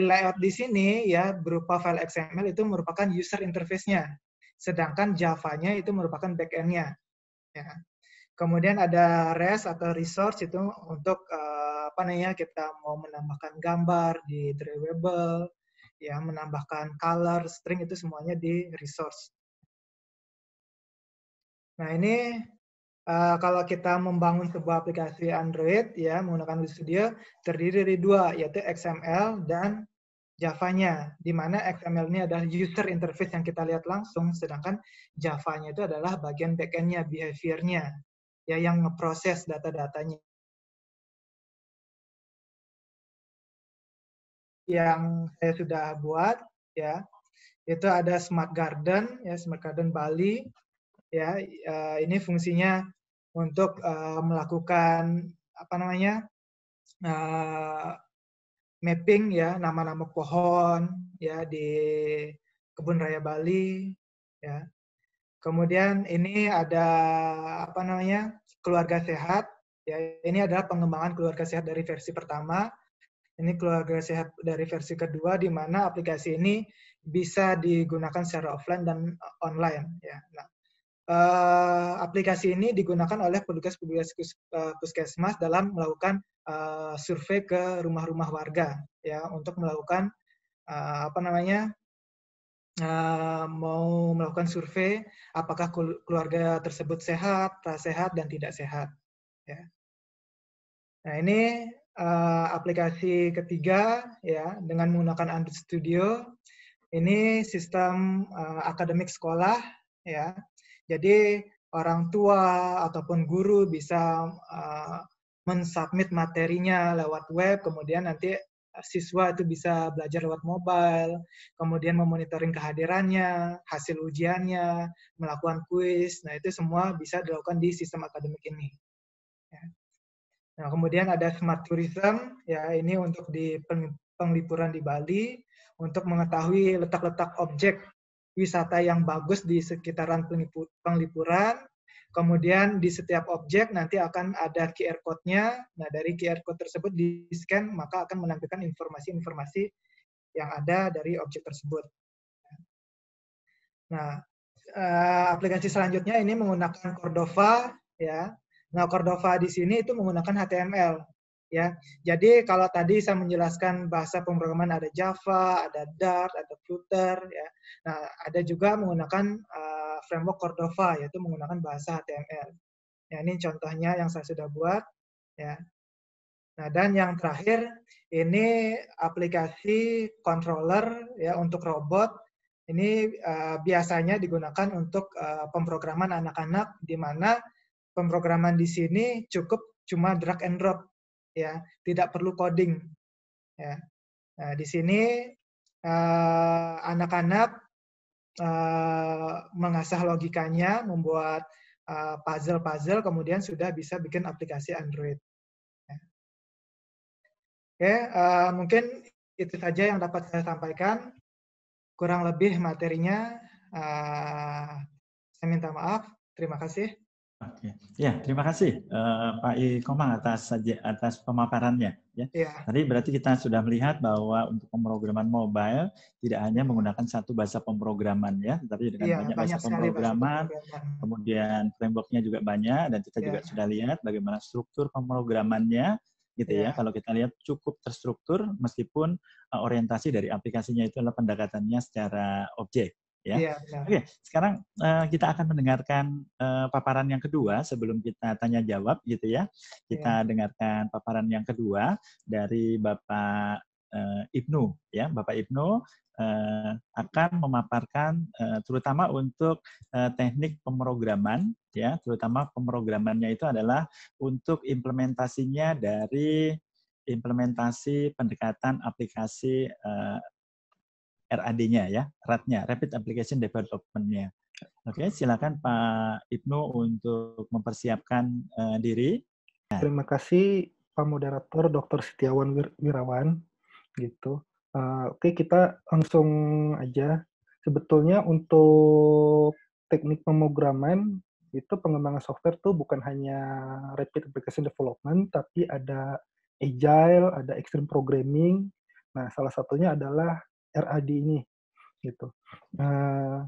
layout di sini ya berupa file XML itu merupakan user interface-nya. Sedangkan Java-nya itu merupakan backend-nya. Ya. Kemudian ada REST atau resource itu untuk uh, apa namanya kita mau menambahkan gambar di drawable ya menambahkan color, string itu semuanya di resource. Nah ini uh, kalau kita membangun sebuah aplikasi Android ya menggunakan Visual Studio terdiri dari dua yaitu XML dan Javanya, di mana XML ini adalah user interface yang kita lihat langsung, sedangkan Java-nya itu adalah bagian backend-nya, behavior-nya ya yang ngeproses data-datanya. yang saya sudah buat ya itu ada smart garden ya smart garden Bali ya uh, ini fungsinya untuk uh, melakukan apa namanya uh, mapping ya nama-nama pohon ya di kebun raya Bali ya kemudian ini ada apa namanya keluarga sehat ya ini adalah pengembangan keluarga sehat dari versi pertama ini keluarga sehat dari versi kedua di mana aplikasi ini bisa digunakan secara offline dan eh, online ya. Nah, uh, aplikasi ini digunakan oleh petugas-petugas eh, puskesmas dalam melakukan uh, survei ke rumah-rumah warga ya untuk melakukan uh, apa namanya uh, mau melakukan survei apakah keluarga tersebut sehat, sehat dan tidak sehat ya. Nah, ini uh, aplikasi ketiga ya dengan menggunakan Android Studio. Ini sistem uh, akademik sekolah ya. Jadi orang tua ataupun guru bisa uh, mensubmit materinya lewat web, kemudian nanti siswa itu bisa belajar lewat mobile, kemudian memonitoring kehadirannya, hasil ujiannya, melakukan kuis. Nah, itu semua bisa dilakukan di sistem akademik ini. Ya. Nah, kemudian ada smart tourism, ya ini untuk di penglipuran di Bali, untuk mengetahui letak-letak objek wisata yang bagus di sekitaran penglipuran. Kemudian di setiap objek nanti akan ada QR code-nya. Nah, dari QR code tersebut di-scan, maka akan menampilkan informasi-informasi yang ada dari objek tersebut. Nah, eh, aplikasi selanjutnya ini menggunakan Cordova, ya Nah, Cordova di sini itu menggunakan HTML ya. Jadi kalau tadi saya menjelaskan bahasa pemrograman ada Java, ada Dart, ada Flutter ya. Nah, ada juga menggunakan uh, framework Cordova yaitu menggunakan bahasa HTML. Ya, ini contohnya yang saya sudah buat ya. Nah, dan yang terakhir ini aplikasi controller ya untuk robot. Ini uh, biasanya digunakan untuk uh, pemrograman anak-anak di mana pemrograman di sini cukup cuma drag and drop ya tidak perlu coding ya nah, di sini eh, anak-anak uh, uh, mengasah logikanya membuat eh, puzzle-puzzle uh, kemudian sudah bisa bikin aplikasi Android ya. oke uh, mungkin itu saja yang dapat saya sampaikan kurang lebih materinya uh, saya minta maaf terima kasih Oke, ya terima kasih uh, Pak I Komang atas atas pemaparannya. Ya. ya. Tadi berarti kita sudah melihat bahwa untuk pemrograman mobile tidak hanya menggunakan satu bahasa pemrograman ya, tetapi dengan ya, banyak, banyak bahasa pemrograman, bahasa kemudian frameworknya juga banyak dan kita ya. juga iya. sudah lihat bagaimana struktur pemrogramannya gitu ya. ya. Kalau kita lihat cukup terstruktur meskipun eh, orientasi dari aplikasinya itu adalah pendekatannya secara objek Ya. Iya, iya. Oke, sekarang uh, kita akan mendengarkan uh, paparan yang kedua sebelum kita tanya jawab gitu ya. Kita yeah. dengarkan paparan yang kedua dari Bapak uh, Ibnu ya. Bapak Ibnu uh, akan memaparkan uh, terutama untuk uh, teknik pemrograman ya, terutama pemrogramannya itu adalah untuk implementasinya dari implementasi pendekatan aplikasi uh, RAD-nya ya, RAD-nya, Rapid Application Development-nya. Oke, okay, silakan Pak Ibnu untuk mempersiapkan uh, diri. Nah. Terima kasih Pak Moderator Dr. Setiawan Wirawan gitu. Uh, Oke, okay, kita langsung aja. Sebetulnya untuk teknik pemrograman itu pengembangan software tuh bukan hanya rapid application development, tapi ada agile, ada extreme programming. Nah, salah satunya adalah RAD ini gitu. Nah,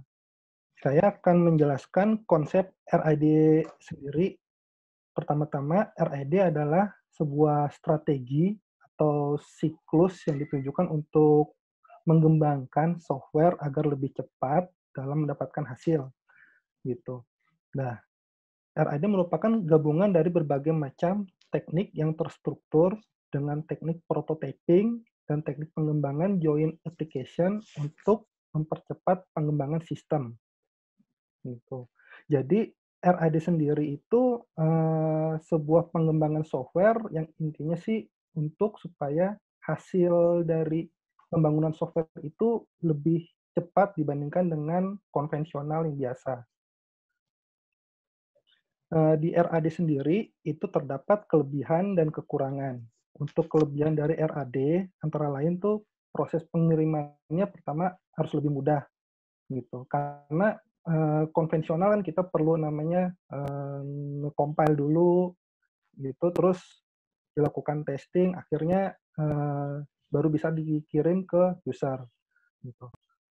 saya akan menjelaskan konsep RAD sendiri. Pertama-tama, RAD adalah sebuah strategi atau siklus yang ditujukan untuk mengembangkan software agar lebih cepat dalam mendapatkan hasil gitu. Nah, RAD merupakan gabungan dari berbagai macam teknik yang terstruktur dengan teknik prototyping, dan teknik pengembangan join application untuk mempercepat pengembangan sistem. Gitu. Jadi RAD sendiri itu uh, sebuah pengembangan software yang intinya sih untuk supaya hasil dari pembangunan software itu lebih cepat dibandingkan dengan konvensional yang biasa. Eh, di RAD sendiri itu terdapat kelebihan dan kekurangan. Untuk kelebihan dari RAD antara lain tuh proses pengirimannya pertama harus lebih mudah gitu. Karena uh, konvensional kan kita perlu namanya uh, eh, compile dulu gitu terus dilakukan testing akhirnya uh, baru bisa dikirim ke user gitu.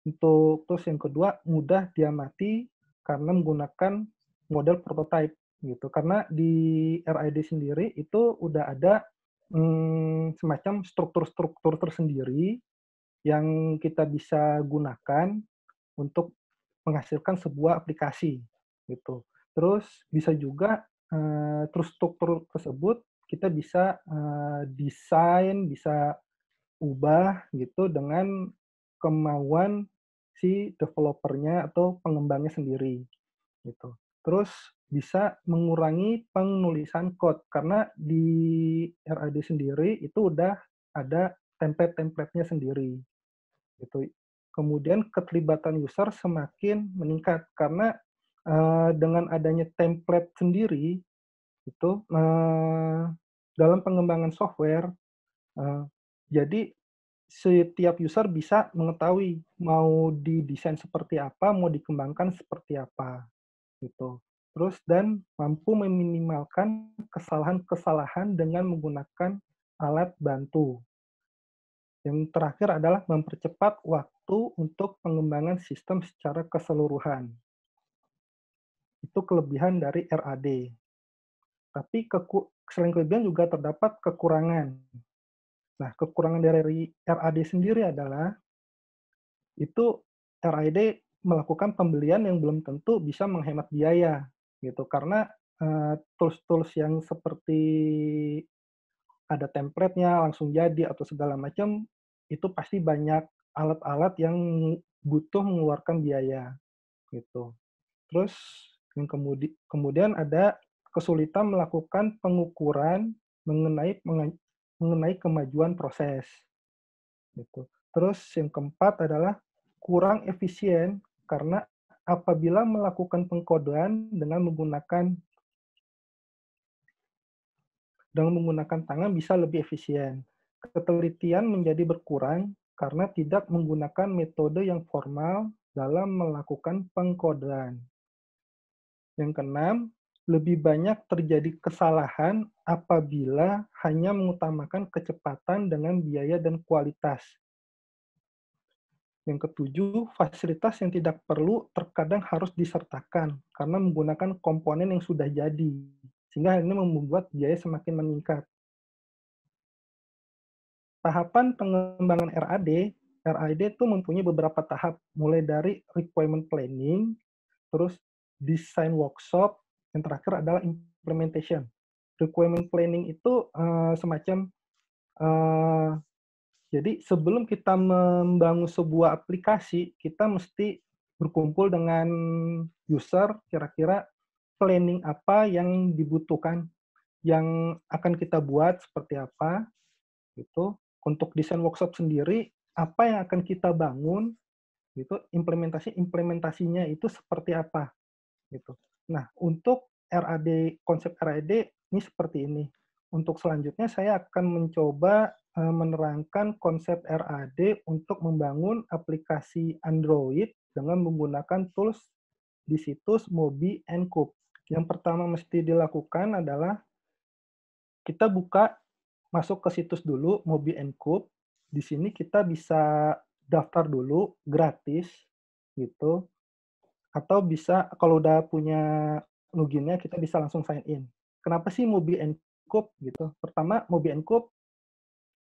Untuk terus yang kedua mudah diamati karena menggunakan model prototype gitu. Karena di RID sendiri itu udah ada hmm, semacam struktur-struktur tersendiri yang kita bisa gunakan untuk menghasilkan sebuah aplikasi gitu. Terus bisa juga uh, terus struktur tersebut kita bisa uh, desain, bisa ubah gitu dengan kemauan si developernya atau pengembangnya sendiri gitu. Terus bisa mengurangi penulisan code karena di RAD sendiri itu udah ada template-templatenya sendiri. Gitu. Kemudian keterlibatan user semakin meningkat karena uh, dengan adanya template sendiri itu uh, dalam pengembangan software uh, jadi setiap user bisa mengetahui mau didesain seperti apa, mau dikembangkan seperti apa gitu terus dan mampu meminimalkan kesalahan-kesalahan dengan menggunakan alat bantu. Yang terakhir adalah mempercepat waktu untuk pengembangan sistem secara keseluruhan. Itu kelebihan dari RAD. Tapi selain kelebihan juga terdapat kekurangan. Nah, kekurangan dari RAD sendiri adalah itu RAD melakukan pembelian yang belum tentu bisa menghemat biaya gitu karena tools-tools uh, yang seperti ada templatenya langsung jadi atau segala macam itu pasti banyak alat-alat yang butuh mengeluarkan biaya gitu. Terus yang kemudi kemudian ada kesulitan melakukan pengukuran mengenai mengenai kemajuan proses gitu. Terus yang keempat adalah kurang efisien karena apabila melakukan pengkodean dengan menggunakan dengan menggunakan tangan bisa lebih efisien. Ketelitian menjadi berkurang karena tidak menggunakan metode yang formal dalam melakukan pengkodean. Yang keenam, lebih banyak terjadi kesalahan apabila hanya mengutamakan kecepatan dengan biaya dan kualitas yang ketujuh, fasilitas yang tidak perlu terkadang harus disertakan karena menggunakan komponen yang sudah jadi, sehingga ini membuat biaya semakin meningkat. Tahapan pengembangan RAD, RAD itu mempunyai beberapa tahap, mulai dari requirement planning, terus design workshop, yang terakhir adalah implementation. Requirement planning itu uh, semacam uh, jadi sebelum kita membangun sebuah aplikasi, kita mesti berkumpul dengan user kira-kira planning apa yang dibutuhkan yang akan kita buat seperti apa gitu untuk desain workshop sendiri apa yang akan kita bangun gitu implementasi implementasinya itu seperti apa gitu nah untuk RAD konsep RAD ini seperti ini untuk selanjutnya saya akan mencoba eh, menerangkan konsep RAD untuk membangun aplikasi Android dengan menggunakan tools di situs Mobi and Coop. Yang pertama mesti dilakukan adalah kita buka masuk ke situs dulu Mobi and Coop. Di sini kita bisa daftar dulu gratis gitu atau bisa kalau udah punya loginnya kita bisa langsung sign in. Kenapa sih Mobi and Coop gitu. Pertama Mobi and Coop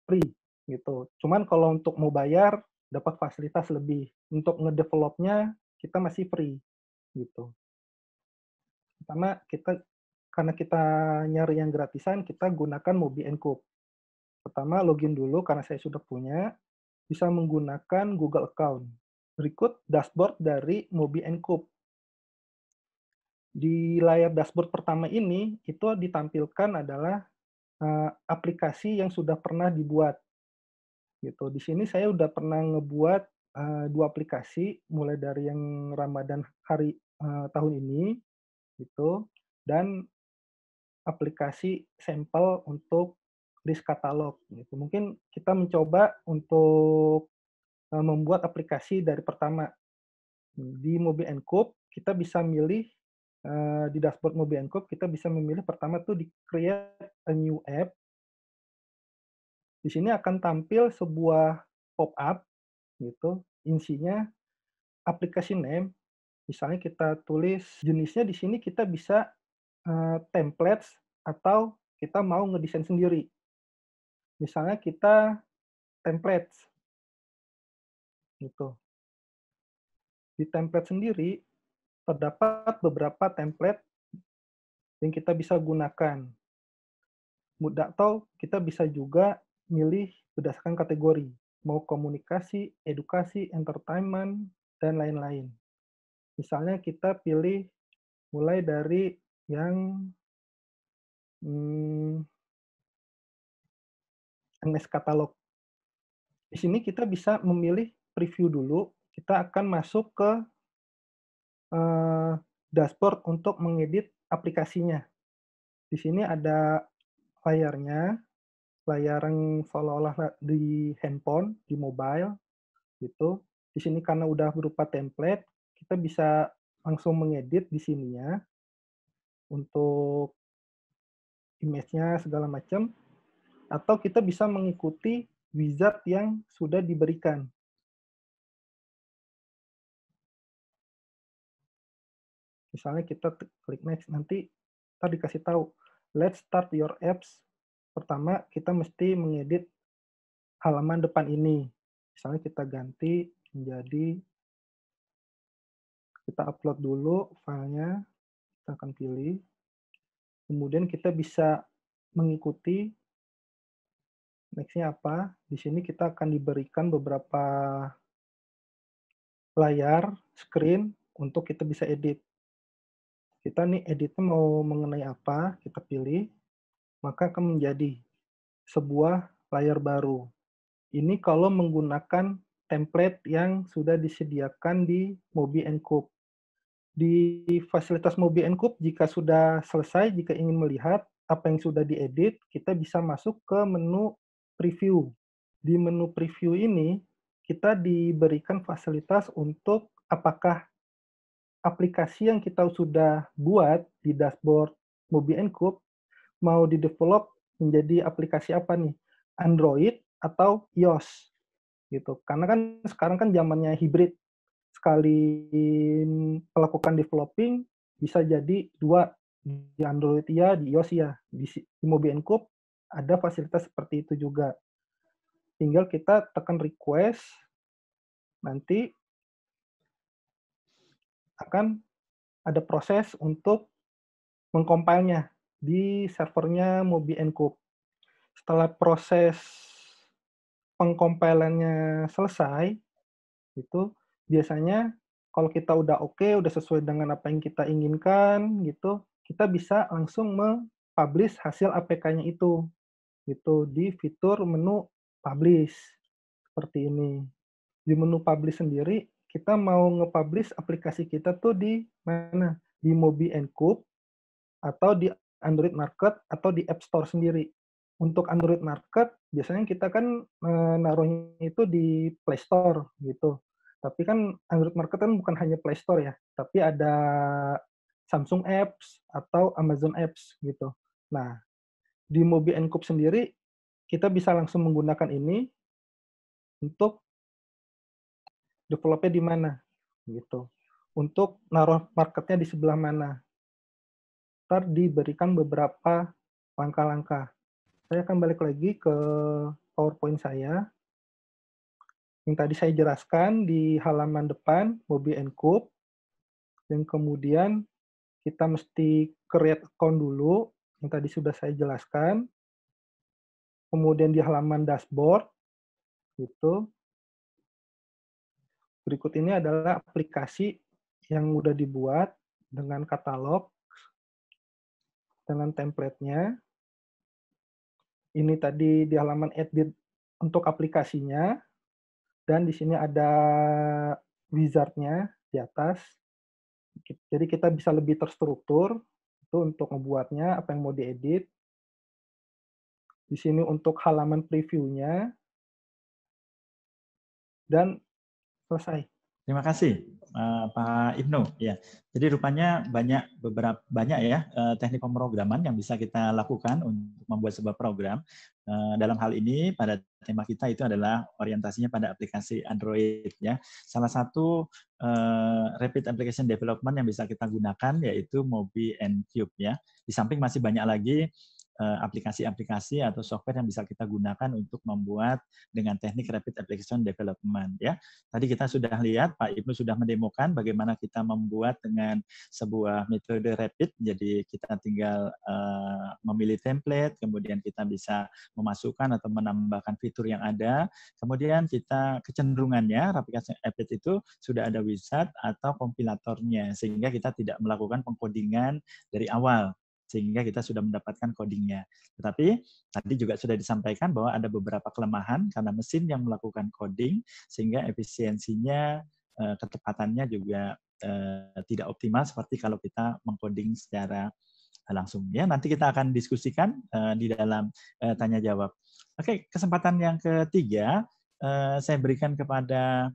free gitu. Cuman kalau untuk mau bayar dapat fasilitas lebih. Untuk ngedevelopnya kita masih free gitu. Pertama kita karena kita nyari yang gratisan, kita gunakan Mobi and Coop. Pertama login dulu karena saya sudah punya bisa menggunakan Google account. Berikut dashboard dari Mobi and Coop. Di layar dashboard pertama ini, itu ditampilkan adalah uh, aplikasi yang sudah pernah dibuat. Gitu. Di sini saya sudah pernah ngebuat uh, dua aplikasi, mulai dari yang Ramadan hari uh, tahun ini, gitu, dan aplikasi sampel untuk list katalog. Gitu. Mungkin kita mencoba untuk membuat aplikasi dari pertama. Di and Coop, kita bisa milih Eh, di dashboard mobile Cup kita bisa memilih pertama tuh di create a new app. Di sini akan tampil sebuah pop-up gitu, insinya aplikasi name. Misalnya kita tulis jenisnya di sini kita bisa uh, templates atau kita mau ngedesain sendiri. Misalnya kita templates gitu. Di template sendiri terdapat beberapa template yang kita bisa gunakan. Mudah Atau kita bisa juga milih berdasarkan kategori, mau komunikasi, edukasi, entertainment, dan lain-lain. Misalnya kita pilih mulai dari yang hmm, MS Katalog. Di sini kita bisa memilih preview dulu, kita akan masuk ke uh, dashboard untuk mengedit aplikasinya. Di sini ada layarnya, layar yang seolah-olah di handphone, di mobile, gitu. Di sini karena udah berupa template, kita bisa langsung mengedit di sininya untuk image-nya segala macam atau kita bisa mengikuti wizard yang sudah diberikan misalnya kita klik next nanti kita dikasih tahu let's start your apps pertama kita mesti mengedit halaman depan ini misalnya kita ganti menjadi kita upload dulu filenya kita akan pilih kemudian kita bisa mengikuti nextnya apa di sini kita akan diberikan beberapa layar screen untuk kita bisa edit kita nih editnya mau mengenai apa, kita pilih, maka akan menjadi sebuah layar baru. Ini kalau menggunakan template yang sudah disediakan di Mobi encup Di fasilitas Mobi encup. jika sudah selesai, jika ingin melihat apa yang sudah diedit, kita bisa masuk ke menu preview. Di menu preview ini, kita diberikan fasilitas untuk apakah aplikasi yang kita sudah buat di dashboard Mobi Encoop mau di develop menjadi aplikasi apa nih? Android atau iOS gitu. Karena kan sekarang kan zamannya hybrid Sekali melakukan developing bisa jadi dua di Android ya, di iOS ya. Di, di Mobi Encoop ada fasilitas seperti itu juga. Tinggal kita tekan request nanti akan ada proses untuk mengkompilnya di servernya Mobi encode. Setelah proses pengkompilannya selesai, itu biasanya kalau kita udah oke, okay, udah sesuai dengan apa yang kita inginkan, gitu, kita bisa langsung mempublish hasil APK-nya itu, gitu, di fitur menu publish seperti ini. Di menu publish sendiri kita mau nge-publish aplikasi kita tuh di mana? Di Mobi and Coop, atau di Android Market, atau di App Store sendiri. Untuk Android Market, biasanya kita kan eh, naruhnya itu di Play Store gitu. Tapi kan Android Market kan bukan hanya Play Store ya, tapi ada Samsung Apps atau Amazon Apps gitu. Nah, di Mobi and Coop sendiri, kita bisa langsung menggunakan ini untuk developnya di mana gitu untuk naruh marketnya di sebelah mana ntar diberikan beberapa langkah-langkah saya akan balik lagi ke powerpoint saya yang tadi saya jelaskan di halaman depan Bobby and Coop dan kemudian kita mesti create account dulu yang tadi sudah saya jelaskan kemudian di halaman dashboard gitu Berikut ini adalah aplikasi yang sudah dibuat dengan katalog, dengan templatenya. Ini tadi di halaman edit untuk aplikasinya, dan di sini ada wizardnya di atas. Jadi kita bisa lebih terstruktur, itu untuk membuatnya, apa yang mau diedit. Di sini untuk halaman previewnya dan Selesai. Terima kasih eh, Pak Ibnu. Ya, jadi rupanya banyak beberapa banyak ya eh, teknik pemrograman yang bisa kita lakukan untuk membuat sebuah program. Eh, dalam hal ini pada tema kita itu adalah orientasinya pada aplikasi Android ya. Salah satu uh, rapid application development yang bisa kita gunakan yaitu Mobi and Cube ya. Di samping masih banyak lagi Eh, aplikasi-aplikasi atau software yang bisa kita gunakan untuk membuat dengan teknik rapid application development ya. Tadi kita sudah lihat Pak Ibnu sudah mendemokan bagaimana kita membuat dengan sebuah metode rapid jadi kita tinggal uh, memilih template kemudian kita bisa memasukkan atau menambahkan fitur yang ada. Kemudian kita kecenderungannya aplikasi rapid itu sudah ada wizard atau kompilatornya sehingga kita tidak melakukan pengkodingan dari awal sehingga kita sudah mendapatkan codingnya. Tetapi tadi juga sudah disampaikan bahwa ada beberapa kelemahan karena mesin yang melakukan coding sehingga efisiensinya, eh, ketepatannya juga eh, tidak optimal seperti kalau kita mengcoding secara eh, langsung ya nanti kita akan diskusikan di dalam tanya jawab oke kesempatan yang ketiga saya berikan kepada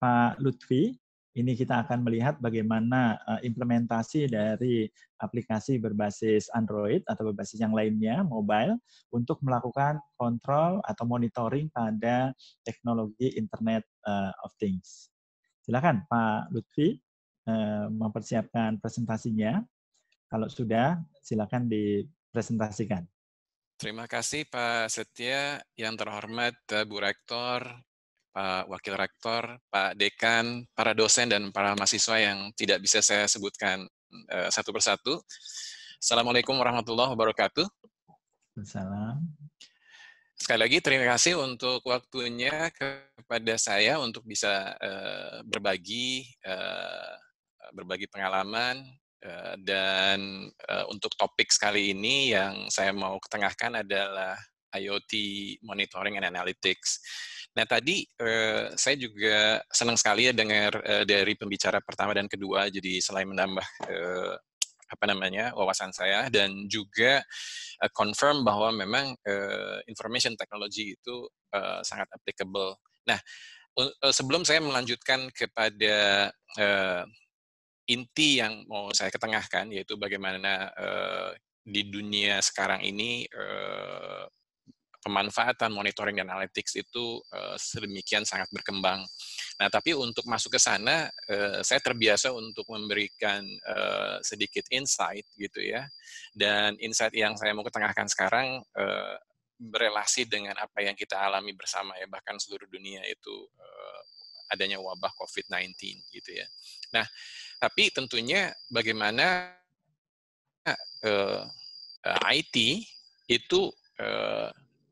Pak Lutfi ini kita akan melihat bagaimana eh, implementasi dari aplikasi berbasis Android atau berbasis yang lainnya, mobile, untuk melakukan kontrol atau monitoring pada teknologi Internet eh, of Things. Silakan Pak Lutfi eh, mempersiapkan presentasinya. Kalau sudah, silakan dipresentasikan. Terima kasih Pak Setia, yang terhormat Bu Rektor, Pak Wakil Rektor, Pak Dekan, para dosen, dan para mahasiswa yang tidak bisa saya sebutkan uh, satu persatu. Assalamualaikum warahmatullahi wabarakatuh. Salam. Sekali lagi terima kasih untuk waktunya kepada saya untuk bisa eh, berbagi eh, berbagi pengalaman dan untuk topik sekali ini yang saya mau ketengahkan adalah IoT monitoring and analytics Nah tadi eh, saya juga senang sekali ya dengar eh, dari pembicara pertama dan kedua, jadi selain menambah eh, apa namanya wawasan saya dan juga eh, confirm bahwa memang eh, information technology itu eh, sangat applicable. Nah, sebelum saya melanjutkan kepada eh, inti yang mau saya ketengahkan yaitu bagaimana eh, di dunia sekarang ini Eh, pemanfaatan monitoring dan analytics itu uh, sedemikian sangat berkembang. Nah, tapi untuk masuk ke sana, uh, saya terbiasa untuk memberikan uh, sedikit insight gitu ya. Dan insight yang saya mau ketengahkan sekarang uh, berelasi dengan apa yang kita alami bersama ya, bahkan seluruh dunia itu uh, adanya wabah COVID-19 gitu ya. Nah, tapi tentunya bagaimana uh, IT itu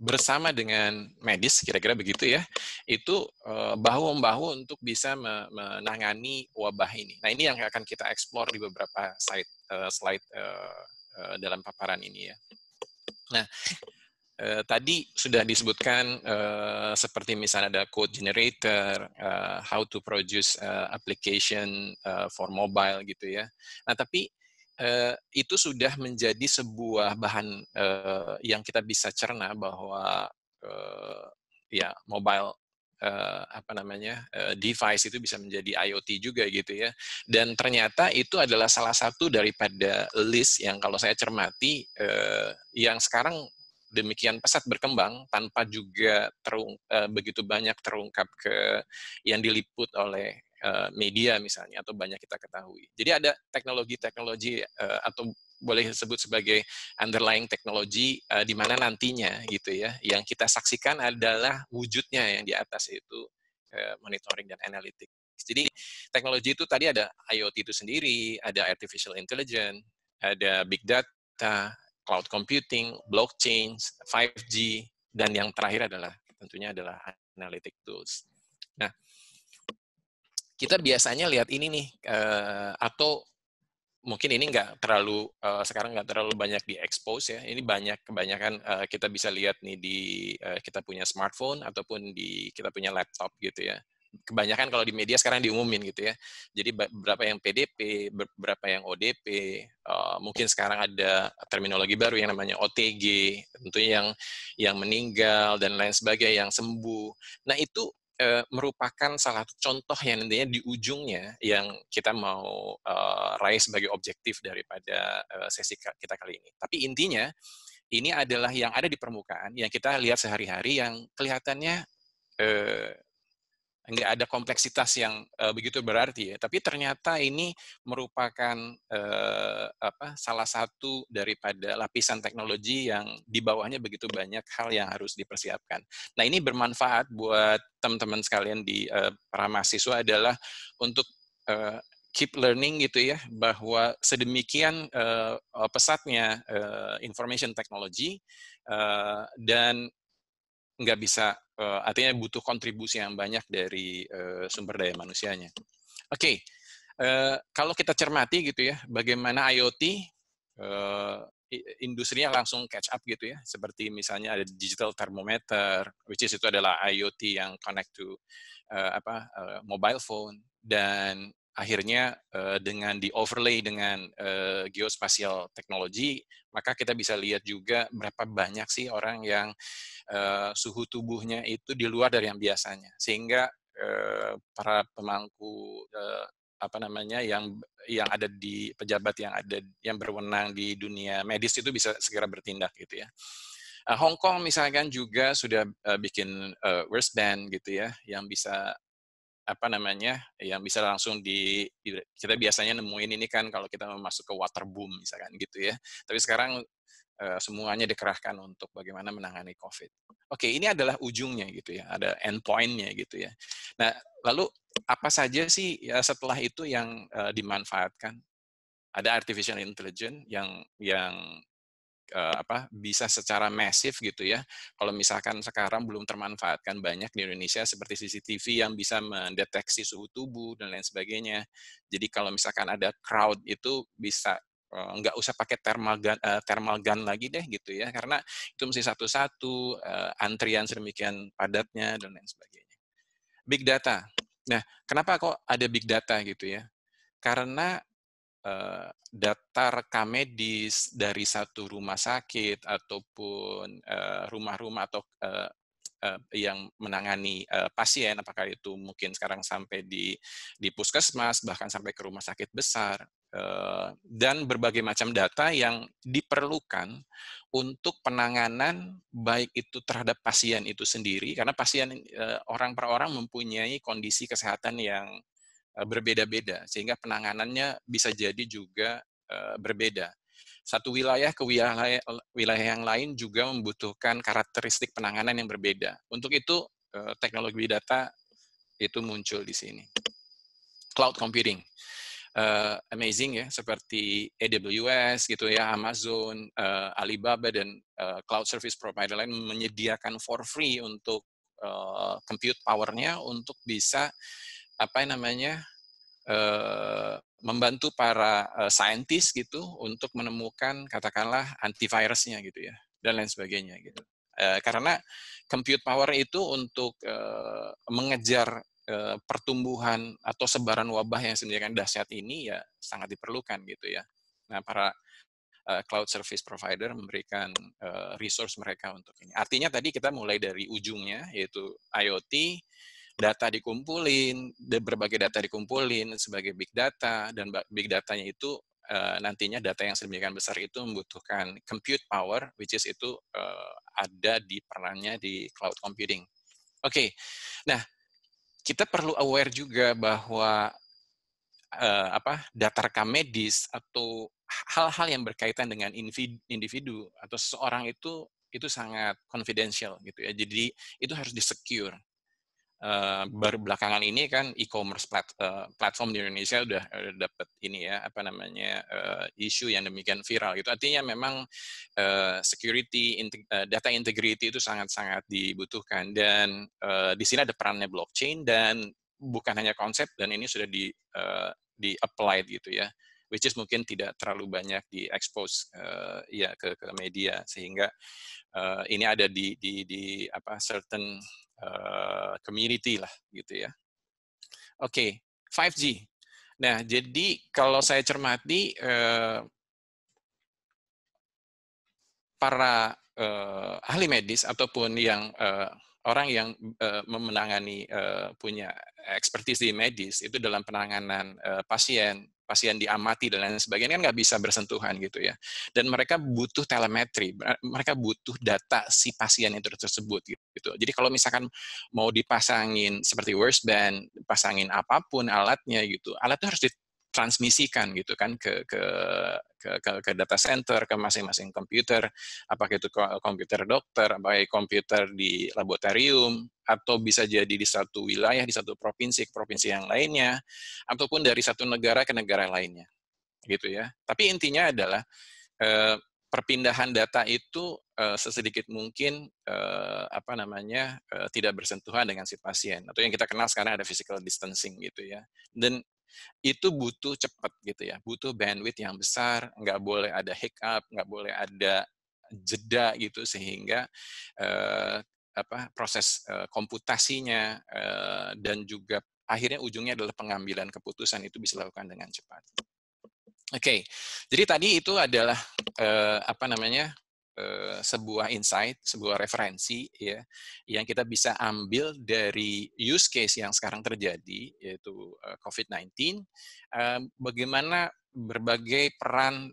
bersama dengan medis, kira-kira begitu ya, itu eh, bahu-membahu untuk bisa menangani wabah ini. Nah, ini yang akan kita eksplor di beberapa eh, slide, slide eh, dalam paparan ini ya. Nah, tadi sudah disebutkan seperti misalnya ada code generator, how to produce application for mobile gitu ya. Nah, tapi Eh, itu sudah menjadi sebuah bahan uh, yang kita bisa cerna bahwa uh, ya mobile uh, apa namanya uh, device itu bisa menjadi IoT juga gitu ya. Dan ternyata itu adalah salah satu daripada list yang kalau saya cermati uh, yang sekarang demikian pesat berkembang tanpa juga terung, uh, begitu banyak terungkap ke yang diliput oleh Eh, media misalnya atau banyak kita ketahui. Jadi ada teknologi-teknologi uh, atau boleh disebut sebagai underlying teknologi uh, di mana nantinya gitu ya yang kita saksikan adalah wujudnya yang di atas itu uh, monitoring dan analitik. Jadi teknologi itu tadi ada IoT itu sendiri, ada artificial intelligence, ada big data, cloud computing, blockchain, 5G dan yang terakhir adalah tentunya adalah analytic tools. Nah, kita biasanya lihat ini nih uh, atau mungkin ini nggak terlalu uh, sekarang nggak terlalu banyak diekspos ya ini banyak kebanyakan uh, kita bisa lihat nih di uh, kita punya smartphone ataupun di kita punya laptop gitu ya kebanyakan kalau di media sekarang diumumin gitu ya jadi berapa yang PDP berapa yang ODP uh, mungkin sekarang ada terminologi baru yang namanya OTG tentunya yang yang meninggal dan lain sebagainya yang sembuh nah itu e, merupakan salah satu contoh yang nantinya di ujungnya yang kita mau e, raih sebagai objektif daripada e, sesi kita kali ini. Tapi intinya ini adalah yang ada di permukaan yang kita lihat sehari-hari yang kelihatannya e, nggak ada kompleksitas yang uh, begitu berarti ya. Tapi ternyata ini merupakan uh, apa salah satu daripada lapisan teknologi yang di bawahnya begitu banyak hal yang harus dipersiapkan. Nah ini bermanfaat buat teman-teman sekalian di uh, para mahasiswa adalah untuk uh, keep learning gitu ya bahwa sedemikian uh, pesatnya uh, information technology uh, dan nggak bisa uh, artinya butuh kontribusi yang banyak dari uh, sumber daya manusianya. Oke, okay. uh, eh, kalau kita cermati gitu ya, bagaimana IoT uh, industrinya langsung catch up gitu ya, seperti misalnya ada digital thermometer, which is itu adalah IoT yang connect to uh, apa uh, mobile phone dan akhirnya uh, dengan di overlay dengan uh, geospatial teknologi maka kita bisa lihat juga berapa banyak sih orang yang uh, suhu tubuhnya itu di luar dari yang biasanya sehingga uh, para pemangku uh, apa namanya yang yang ada di pejabat yang ada yang berwenang di dunia medis itu bisa segera bertindak gitu ya. Uh, Hong Kong misalkan juga sudah bikin uh, wristband gitu ya yang bisa apa namanya yang bisa langsung di, kita biasanya nemuin ini kan kalau kita masuk ke water boom misalkan gitu ya tapi sekarang eh, semuanya dikerahkan untuk bagaimana menangani covid oke ini adalah ujungnya gitu ya ada end pointnya gitu ya nah lalu apa saja sih ya setelah itu yang eh, dimanfaatkan ada artificial intelligence yang yang Eh, apa bisa secara masif gitu ya. Kalau misalkan sekarang belum termanfaatkan banyak di Indonesia seperti CCTV yang bisa mendeteksi suhu tubuh dan lain sebagainya. Jadi kalau misalkan ada crowd itu bisa eh, nggak usah pakai thermal gun, eh, thermal gun lagi deh gitu ya karena itu mesti satu-satu antrian sedemikian padatnya dan lain sebagainya. Big data. Nah, kenapa kok ada big data gitu ya? Karena Eh, data rekam medis dari satu rumah sakit ataupun eh, rumah-rumah atau eh, yang menangani pasien, apakah itu mungkin sekarang sampai di di puskesmas bahkan sampai ke rumah sakit besar dan berbagai macam data yang diperlukan untuk penanganan baik itu terhadap pasien itu sendiri karena pasien orang per orang mempunyai kondisi kesehatan yang Eh, berbeda-beda sehingga penanganannya bisa jadi juga eh, berbeda. Satu wilayah ke wilayah, wilayah yang lain juga membutuhkan karakteristik penanganan yang berbeda. Untuk itu eh, teknologi data itu muncul di sini. Cloud computing. Uh, amazing ya, seperti AWS gitu ya, Amazon, uh, Alibaba dan uh, cloud service provider lain menyediakan for free untuk uh, compute powernya untuk bisa apa namanya eh, membantu para eh, saintis gitu untuk menemukan katakanlah antivirusnya gitu ya dan lain sebagainya gitu eh, karena compute power itu untuk mengejar pertumbuhan atau sebaran wabah yang sedemikian dahsyat ini ya sangat diperlukan gitu ya nah para cloud service provider memberikan resource mereka untuk ini artinya tadi kita mulai dari ujungnya yaitu IoT data dikumpulin, berbagai data dikumpulin sebagai big data dan big datanya itu eh, nantinya data yang sedemikian besar itu membutuhkan compute power which is itu eh, ada di perannya di cloud computing. Oke. Okay. Nah, kita perlu aware juga bahwa uh, apa data rekam medis atau hal-hal yang berkaitan dengan individu atau seseorang itu itu sangat confidential gitu ya. Jadi itu harus di secure. Eh, baru belakangan ini kan e-commerce plat, uh, platform di Indonesia udah, udah dapat ini ya apa namanya uh, isu yang demikian viral gitu artinya memang uh, security integ data integrity itu sangat-sangat dibutuhkan dan uh, di sini ada perannya blockchain dan bukan hanya konsep dan ini sudah di uh, di applied gitu ya which is mungkin tidak terlalu banyak diekspos uh, eh, ya ke, ke media sehingga uh, ini ada di di, di apa certain uh, community lah gitu ya. Oke, okay, 5G. Nah, jadi kalau saya cermati uh, para uh, ahli medis ataupun yang uh, orang yang uh, menangani uh, punya ekspertis di medis itu dalam penanganan uh, pasien pasien diamati dan lain sebagainya kan nggak bisa bersentuhan gitu ya. Dan mereka butuh telemetri, mereka butuh data si pasien itu tersebut gitu. Jadi kalau misalkan mau dipasangin seperti worst band, pasangin apapun alatnya gitu, alat itu harus ditransmisikan gitu kan ke ke ke, ke, data center, ke masing-masing komputer, apakah itu komputer dokter, apakah komputer di laboratorium, atau bisa jadi di satu wilayah, di satu provinsi ke provinsi yang lainnya, ataupun dari satu negara ke negara lainnya. Gitu ya. Tapi intinya adalah eh, perpindahan data itu eh, sesedikit mungkin eh, apa namanya tidak bersentuhan dengan si pasien atau yang kita kenal sekarang ada physical distancing gitu ya dan itu butuh cepat gitu ya, butuh bandwidth yang besar, nggak boleh ada hiccup, nggak boleh ada jeda gitu sehingga eh, apa proses eh, komputasinya eh, dan juga akhirnya ujungnya adalah pengambilan keputusan itu bisa dilakukan dengan cepat. Oke, okay. jadi tadi itu adalah eh, apa namanya Eh, sebuah insight, sebuah referensi ya yang kita bisa ambil dari use case yang sekarang terjadi yaitu eh, COVID-19 eh, bagaimana berbagai peran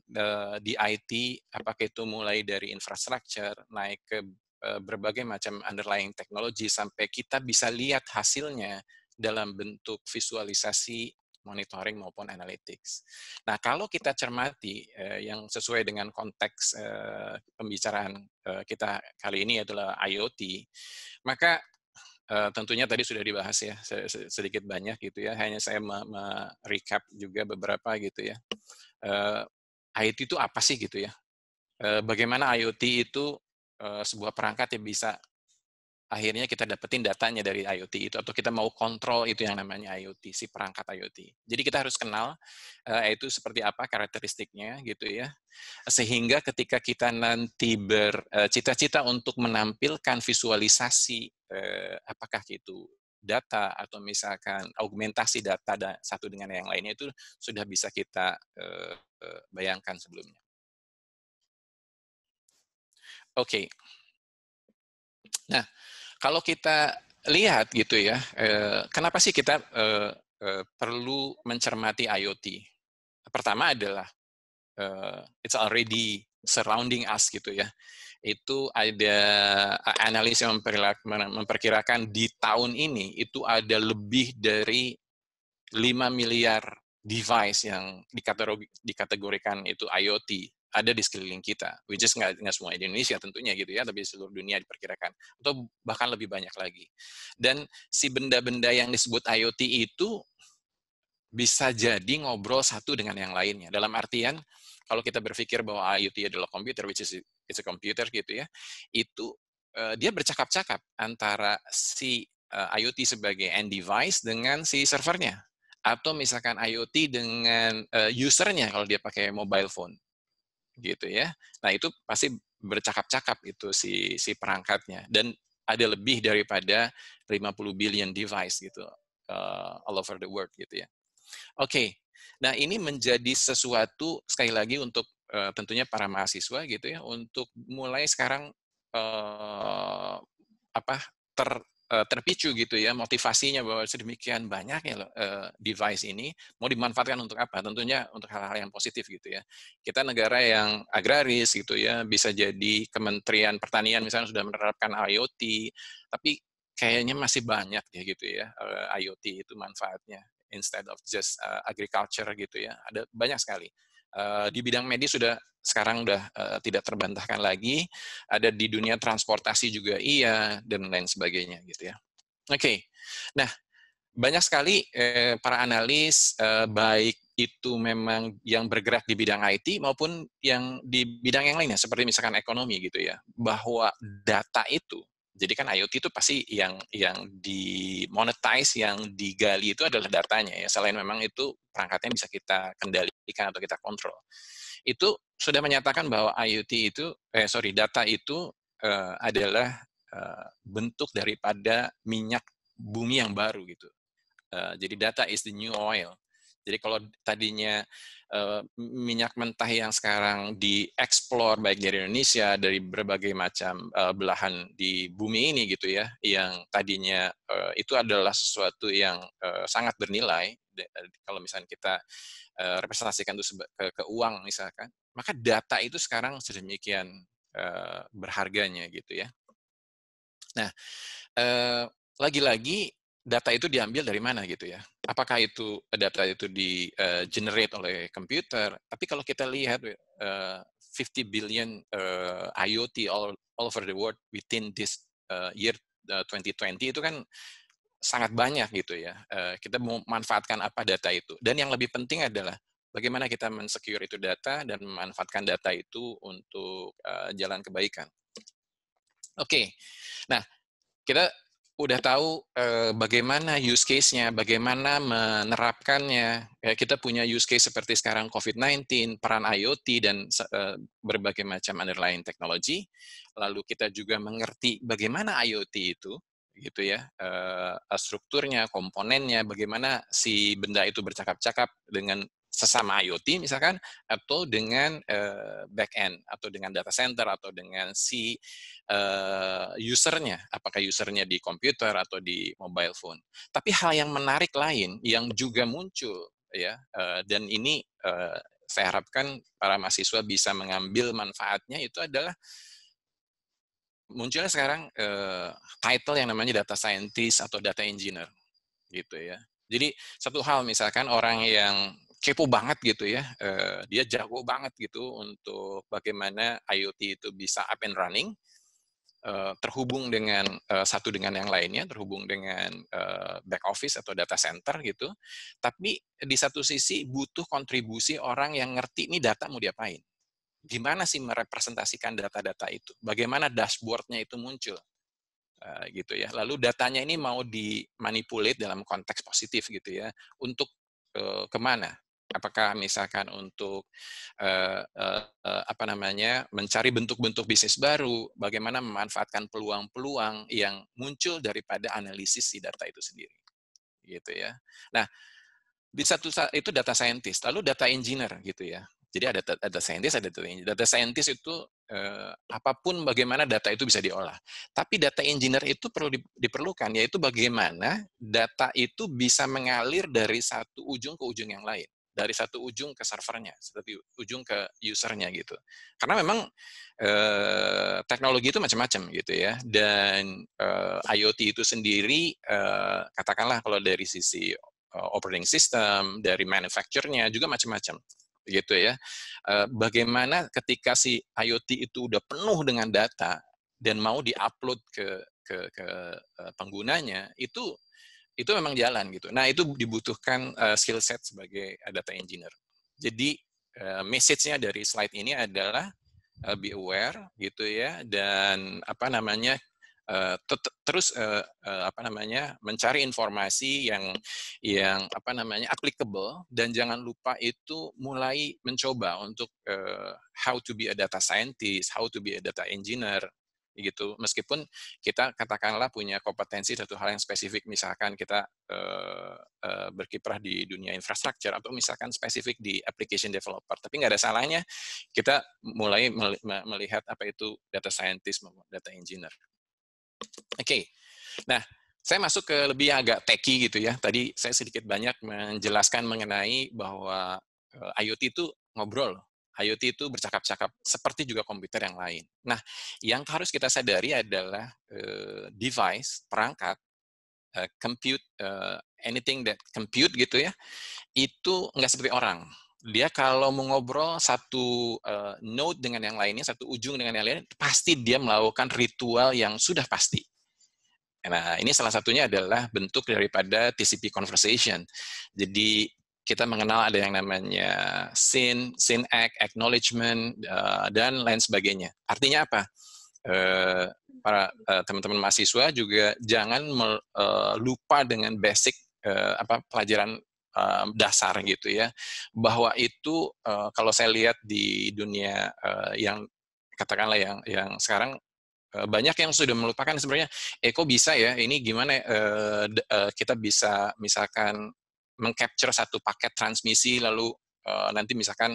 di IT apakah itu mulai dari infrastructure naik ke berbagai macam underlying teknologi sampai kita bisa lihat hasilnya dalam bentuk visualisasi monitoring maupun analytics. Nah, kalau kita cermati eh, yang sesuai dengan konteks eh, pembicaraan eh, kita kali ini adalah IoT, maka eh, tentunya tadi sudah dibahas ya sedikit banyak gitu ya. Hanya saya merecap juga beberapa gitu ya. Eh, IoT itu apa sih gitu ya? Eh, bagaimana IoT itu eh, sebuah perangkat yang bisa akhirnya kita dapetin datanya dari IoT itu atau kita mau kontrol itu yang namanya IoT si perangkat IoT. Jadi kita harus kenal uh, itu seperti apa karakteristiknya gitu ya. Sehingga ketika kita nanti bercita-cita eh, uh, untuk menampilkan visualisasi uh, apakah itu data atau misalkan augmentasi data satu dengan yang lainnya itu sudah bisa kita uh, bayangkan sebelumnya. Oke. Okay. Nah, kalau kita lihat gitu ya, eh, kenapa sih kita eh, eh, perlu mencermati IoT? Pertama adalah it's already surrounding us gitu ya. Itu ada analis yang memperkirakan di tahun ini itu ada lebih dari 5 miliar device yang dikategorikan itu IoT ada di sekeliling kita. We just nggak semua di Indonesia tentunya gitu ya, tapi seluruh dunia diperkirakan. Atau bahkan lebih banyak lagi. Dan si benda-benda yang disebut IoT itu bisa jadi ngobrol satu dengan yang lainnya. Dalam artian, kalau kita berpikir bahwa IoT adalah komputer, which is it's a computer gitu ya, itu uh, dia bercakap-cakap antara si uh, IoT sebagai end device dengan si servernya atau misalkan IoT dengan uh, usernya kalau dia pakai mobile phone gitu ya. Nah itu pasti bercakap-cakap itu si si perangkatnya dan ada lebih daripada 50 billion device gitu uh, all over the world gitu ya. Oke, okay. nah ini menjadi sesuatu sekali lagi untuk uh, tentunya para mahasiswa gitu ya untuk mulai sekarang uh, apa ter Eh, terpicu gitu ya motivasinya bahwa sedemikian banyaknya loh, eh, device ini mau dimanfaatkan untuk apa? Tentunya untuk hal-hal yang positif gitu ya. Kita negara yang agraris gitu ya, bisa jadi Kementerian Pertanian misalnya sudah menerapkan IoT, tapi kayaknya masih banyak ya gitu ya eh, IoT itu manfaatnya instead of just agriculture gitu ya. Ada banyak sekali. Eh, di bidang medis sudah sekarang sudah uh, eh, tidak terbantahkan lagi. Ada di dunia transportasi juga iya dan lain sebagainya gitu ya. Oke, okay. nah banyak sekali eh, para analis eh, baik itu memang yang bergerak di bidang IT maupun yang di bidang yang lainnya seperti misalkan ekonomi gitu ya bahwa data itu jadi kan IoT itu pasti yang yang di monetize, yang digali itu adalah datanya ya. Selain memang itu perangkatnya bisa kita kendalikan atau kita kontrol. Itu sudah menyatakan bahwa IoT itu eh sorry data itu eh, adalah eh, bentuk daripada minyak bumi yang baru gitu. Uh, jadi data is the new oil. Jadi kalau tadinya uh, minyak mentah yang sekarang dieksplor baik dari Indonesia dari berbagai macam uh, belahan di bumi ini gitu ya, yang tadinya uh, itu adalah sesuatu yang uh, sangat bernilai kalau misalnya kita uh, representasikan itu ke, ke uang misalkan, maka data itu sekarang sedemikian uh, berharganya gitu ya. Nah, lagi lagi-lagi data itu diambil dari mana gitu ya. Apakah itu eh, data itu di uh, generate oleh komputer? Tapi kalau kita lihat uh, eh, 50 billion uh, IoT all, all over the world within this uh, year uh, 2020 itu kan sangat banyak gitu ya. Uh, kita manfaatkan apa data itu. Dan yang lebih penting adalah bagaimana kita mensecure itu data dan memanfaatkan data itu untuk uh, jalan kebaikan. Oke, okay. nah kita udah tahu eh, bagaimana use case-nya, bagaimana menerapkannya. Eh, kita punya use case seperti sekarang COVID-19, peran IoT, dan eh, berbagai macam underlying teknologi. Lalu kita juga mengerti bagaimana IoT itu, gitu ya, eh, strukturnya, komponennya, bagaimana si benda itu bercakap-cakap dengan sesama IoT misalkan atau dengan uh, eh, backend atau dengan data center atau dengan si uh, usernya apakah usernya di komputer atau di mobile phone tapi hal yang menarik lain yang juga muncul ya uh, dan ini uh, saya harapkan para mahasiswa bisa mengambil manfaatnya itu adalah munculnya sekarang uh, title yang namanya data scientist atau data engineer gitu ya. Jadi satu hal misalkan orang yang kepo banget gitu ya. dia jago banget gitu untuk bagaimana IoT itu bisa up and running, terhubung dengan satu dengan yang lainnya, terhubung dengan back office atau data center gitu. Tapi di satu sisi butuh kontribusi orang yang ngerti ini data mau diapain. Gimana sih merepresentasikan data-data itu? Bagaimana dashboardnya itu muncul? gitu ya. Lalu datanya ini mau dimanipulate dalam konteks positif gitu ya untuk kemana? apakah misalkan untuk uh, uh, uh, apa namanya mencari bentuk-bentuk bisnis baru, bagaimana memanfaatkan peluang-peluang yang muncul daripada analisis si data itu sendiri, gitu ya. Nah, di satu itu data scientist, lalu data engineer, gitu ya. Jadi ada data scientist, ada data engineer. Data scientist itu eh, apapun bagaimana data itu bisa diolah. Tapi data engineer itu perlu diperlukan, yaitu bagaimana data itu bisa mengalir dari satu ujung ke ujung yang lain dari satu ujung ke servernya, dari ujung ke usernya gitu. Karena memang eh, teknologi itu macam-macam gitu ya, dan eh, IoT itu sendiri eh, katakanlah kalau dari sisi eh, operating system, dari manufakturnya juga macam-macam gitu ya. Eh, bagaimana ketika si IoT itu udah penuh dengan data dan mau diupload ke ke, ke eh, penggunanya itu itu memang jalan gitu. Nah itu dibutuhkan uh, skill set sebagai eh, data engineer. Jadi uh, message-nya dari slide ini adalah uh, be aware gitu ya dan apa namanya uh, terus uh, uh, apa namanya mencari informasi yang yang apa namanya applicable dan jangan lupa itu mulai mencoba untuk uh, how to be a data scientist, how to be a data engineer gitu meskipun kita katakanlah punya kompetensi satu hal yang spesifik misalkan kita uh, uh, berkiprah di dunia infrastruktur atau misalkan spesifik di application developer tapi nggak ada salahnya kita mulai melihat apa itu data scientist data engineer oke okay. nah saya masuk ke lebih agak teki gitu ya. Tadi saya sedikit banyak menjelaskan mengenai bahwa eh, IoT itu ngobrol IoT itu bercakap-cakap seperti juga komputer yang lain. Nah, yang harus kita sadari adalah uh, device, perangkat, uh, compute, uh, anything that compute gitu ya, itu nggak seperti orang. Dia kalau mengobrol satu uh, node dengan yang lainnya, satu ujung dengan yang lainnya, pasti dia melakukan ritual yang sudah pasti. Nah, ini salah satunya adalah bentuk daripada TCP conversation. Jadi kita mengenal ada yang namanya sin, sin act, acknowledgement, eh, dan lain sebagainya. Artinya apa? Eh, para eh, teman-teman mahasiswa juga jangan lupa dengan basic apa pelajaran dasar gitu ya bahwa itu kalau saya lihat di dunia yang katakanlah yang yang sekarang banyak yang sudah melupakan sebenarnya Eko bisa ya ini gimana ya? kita bisa misalkan mengcapture satu paket transmisi lalu uh, nanti misalkan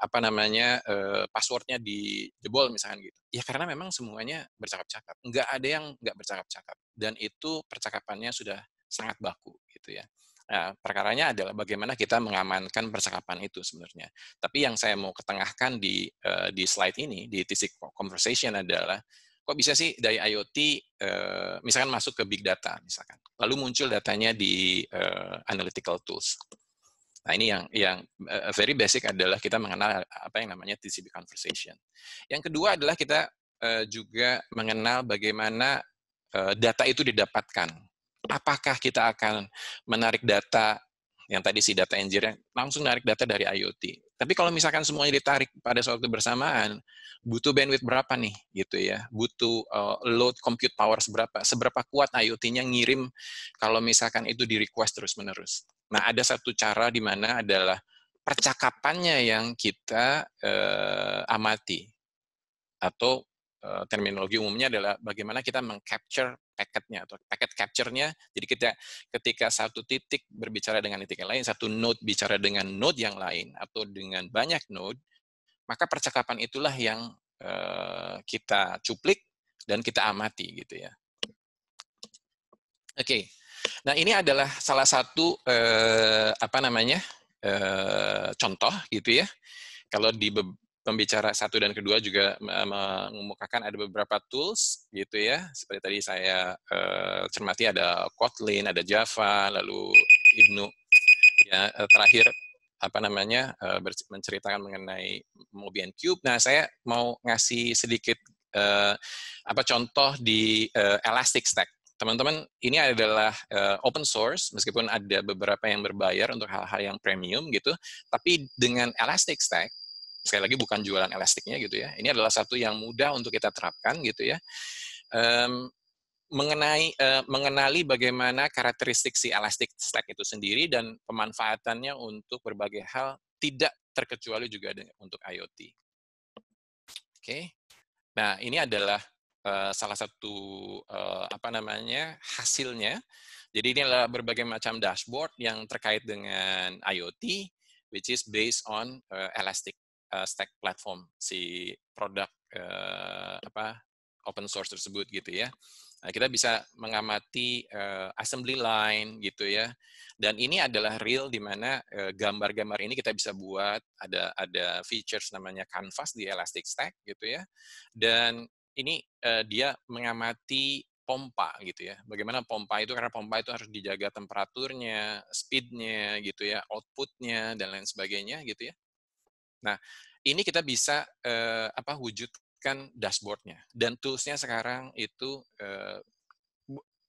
apa namanya uh, passwordnya di jebol misalkan gitu ya karena memang semuanya bercakap-cakap nggak ada yang nggak bercakap-cakap dan itu percakapannya sudah sangat baku gitu ya Nah, perkaranya adalah bagaimana kita mengamankan percakapan itu sebenarnya. Tapi yang saya mau ketengahkan di uh, di slide ini di TC conversation adalah kok bisa sih dari IoT uh, eh, misalkan masuk ke big data misalkan lalu muncul datanya di uh, analytical tools nah ini yang yang uh, very basic adalah kita mengenal apa yang namanya TCP conversation yang kedua adalah kita uh, juga mengenal bagaimana uh, data itu didapatkan apakah kita akan menarik data yang tadi si data engineer langsung narik data dari IoT. Tapi kalau misalkan semuanya ditarik pada suatu bersamaan, butuh bandwidth berapa nih gitu ya? Butuh uh, load compute power seberapa? Seberapa kuat IoT-nya ngirim kalau misalkan itu di request terus-menerus. Nah, ada satu cara di mana adalah percakapannya yang kita uh, amati atau Eh, terminologi umumnya adalah bagaimana kita mengcapture paketnya atau paket capture-nya. Jadi kita ketika satu titik berbicara dengan titik yang lain, satu node bicara dengan node yang lain atau dengan banyak node, maka percakapan itulah yang eh, kita cuplik dan kita amati gitu ya. Oke. Okay. Nah, ini adalah salah satu eh, apa namanya? Eh, contoh gitu ya. Kalau di pembicara satu dan kedua juga mengemukakan ada beberapa tools gitu ya seperti tadi saya uh, cermati ada Kotlin ada Java lalu Ibnu ya eh, terakhir apa namanya uh, menceritakan mengenai Mobian Cube nah saya mau ngasih sedikit uh, apa contoh di uh, Elastic Stack teman-teman ini adalah uh, open source meskipun ada beberapa yang berbayar untuk hal-hal yang premium gitu tapi dengan Elastic Stack sekali lagi bukan jualan elastiknya gitu ya. Ini adalah satu yang mudah untuk kita terapkan gitu ya. Um, mengenai uh, mengenali bagaimana karakteristik si elastik stack itu sendiri dan pemanfaatannya untuk berbagai hal tidak terkecuali juga untuk IoT. Oke. Okay. Nah, ini adalah uh, salah satu uh, apa namanya hasilnya. Jadi ini adalah berbagai macam dashboard yang terkait dengan IoT which is based on uh, elastic uh, stack platform si produk uh, apa open source tersebut gitu ya. Nah, kita bisa mengamati uh, assembly line gitu ya. Dan ini adalah real di mana gambar gambar-gambar ini kita bisa buat ada ada features namanya canvas di Elastic Stack gitu ya. Dan ini uh, dia mengamati pompa gitu ya. Bagaimana pompa itu karena pompa itu harus dijaga temperaturnya, speednya gitu ya, outputnya dan lain sebagainya gitu ya. Nah, ini kita bisa eh, apa wujudkan dashboardnya dan toolsnya sekarang itu eh,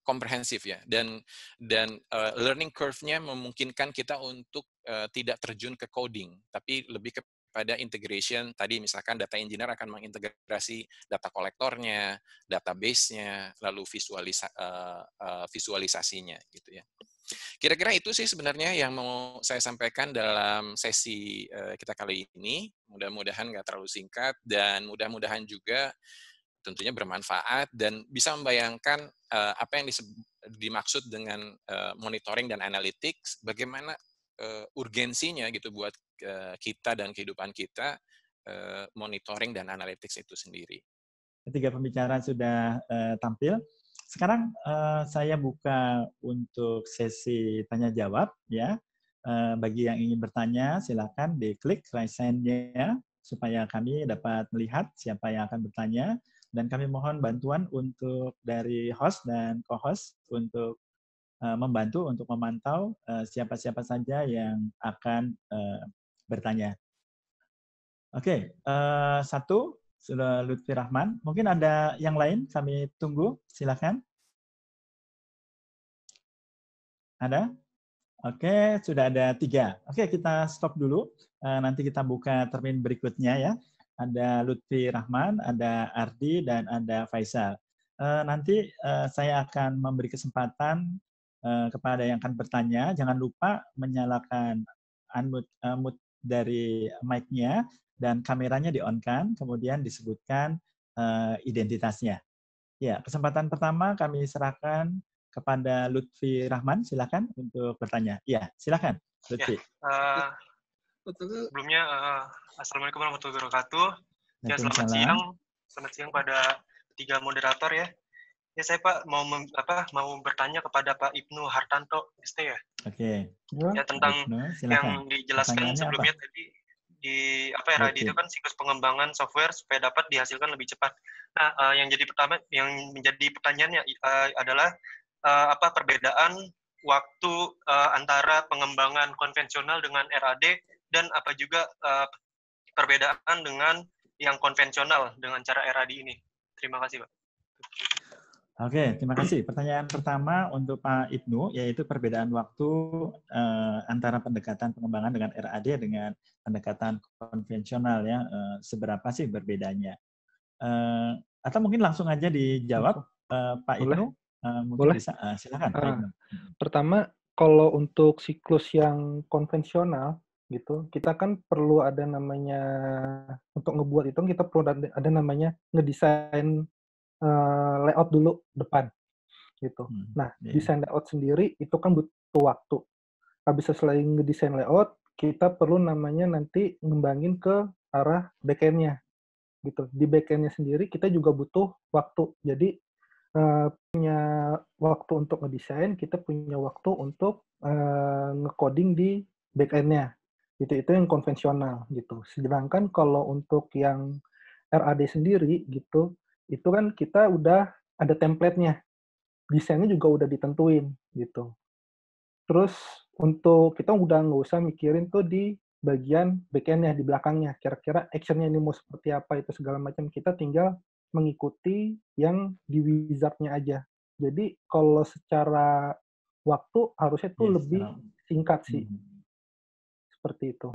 komprehensif ya dan dan uh, learning curve-nya memungkinkan kita untuk uh, tidak terjun ke coding tapi lebih ke pada integration tadi misalkan data engineer akan mengintegrasi data kolektornya, database-nya, lalu visualisa, eh, eh, visualisasinya gitu ya. Kira-kira itu sih sebenarnya yang mau saya sampaikan dalam sesi eh, kita kali ini. Mudah-mudahan nggak terlalu singkat dan mudah-mudahan juga tentunya bermanfaat dan bisa membayangkan apa yang dimaksud dengan monitoring dan analytics, bagaimana urgensinya gitu buat Eh, kita dan kehidupan kita, eh, monitoring dan analytics itu sendiri. Ketiga pembicaraan sudah eh, tampil. Sekarang saya buka untuk sesi tanya jawab ya. Bagi yang ingin bertanya silakan diklik raise hand-nya supaya kami dapat melihat siapa yang akan bertanya dan kami mohon bantuan untuk dari host dan co-host untuk membantu untuk memantau siapa-siapa saja yang akan bertanya. Oke, okay, uh, eh, satu sudah Lutfi Rahman. Mungkin ada yang lain kami tunggu, silakan. Ada? Oke, okay, sudah ada tiga. Oke, okay, kita stop dulu. Uh, nanti kita buka termin berikutnya ya. Ada Lutfi Rahman, ada Ardi, dan ada Faisal. Uh, nanti uh, saya akan memberi kesempatan kepada yang akan bertanya, jangan lupa menyalakan unmute, uh, mute dari mic-nya dan kameranya di-on-kan, kemudian disebutkan uh, identitasnya. Ya, kesempatan pertama kami serahkan kepada Lutfi Rahman, silakan untuk bertanya. Ya, silakan Lutfi. Ya, uh, sebelumnya uh, Assalamualaikum warahmatullahi wabarakatuh. Ya, selamat siang, selamat siang pada tiga moderator ya. Ya saya Pak mau mem, apa mau bertanya kepada Pak Ibnu Hartanto ST ya. Oke. Okay. Ya tentang Ibnu, yang dijelaskan sebelumnya apa? tadi di apa ya okay. itu kan siklus pengembangan software supaya dapat dihasilkan lebih cepat. Nah, uh, yang jadi pertama yang menjadi pertanyaannya uh, adalah uh, apa perbedaan waktu uh, antara pengembangan konvensional dengan RAD dan apa juga uh, perbedaan dengan yang konvensional dengan cara RAD ini. Terima kasih, Pak. Oke, terima kasih. Pertanyaan pertama untuk Pak Ibnu, yaitu perbedaan waktu eh, antara pendekatan pengembangan dengan RAD dengan pendekatan konvensional ya, eh, seberapa sih berbedanya? Eh, atau mungkin langsung aja dijawab eh, Pak Boleh. Ibnu. Boleh. Eh, bisa, Uh, silakan. Uh, Pak eh, Ibnu. Pertama, kalau untuk siklus yang konvensional gitu, kita kan perlu ada namanya untuk ngebuat itu kita perlu ada namanya ngedesain Eh, layout dulu depan gitu. Hmm, nah, yeah. Iya. desain layout sendiri itu kan butuh waktu. Habis selesai ngedesain layout, kita perlu namanya nanti ngembangin ke arah backend-nya. gitu. Di backend-nya sendiri kita juga butuh waktu. Jadi uh, punya waktu untuk ngedesain, kita punya waktu untuk uh, ngecoding di backend-nya. Gitu, itu yang konvensional gitu. Sedangkan kalau untuk yang RAD sendiri gitu, itu kan kita udah ada template-nya. Desainnya juga udah ditentuin gitu. Terus untuk kita udah nggak usah mikirin tuh di bagian backend-nya, di belakangnya. Kira-kira actionnya ini mau seperti apa, itu segala macam. Kita tinggal mengikuti yang di wizardnya aja. Jadi kalau secara waktu harusnya tuh yes, iya, lebih singkat sih. Mm -hmm. Seperti itu.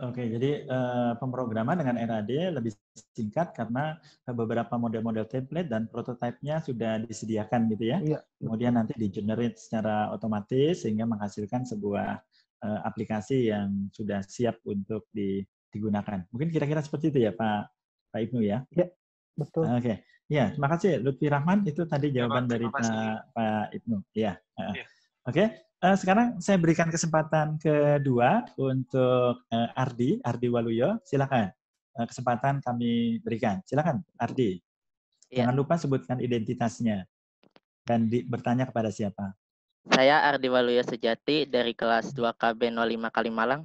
Oke, jadi uh, pemrograman dengan RAD lebih singkat karena beberapa model-model template dan prototipenya sudah disediakan gitu ya. Iya. Kemudian nanti di-generate secara otomatis sehingga menghasilkan sebuah uh, aplikasi yang sudah siap untuk di, digunakan. Mungkin kira-kira seperti itu ya Pak Pak Ibnu ya. Iya, betul. Oke. Okay. Ya, terima kasih Lutfi Rahman itu tadi iya, jawaban terima terima dari Pak Pak Ibnu. Ya. Uh, Oke. Okay. Uh, sekarang saya berikan kesempatan kedua untuk uh, Ardi, Ardi Waluyo. Silakan. Uh, kesempatan kami berikan. Silakan, Ardi. Ya. Jangan lupa sebutkan identitasnya dan di, bertanya kepada siapa. Saya Ardi Waluyo Sejati dari kelas 2KB 05 Kalimalang.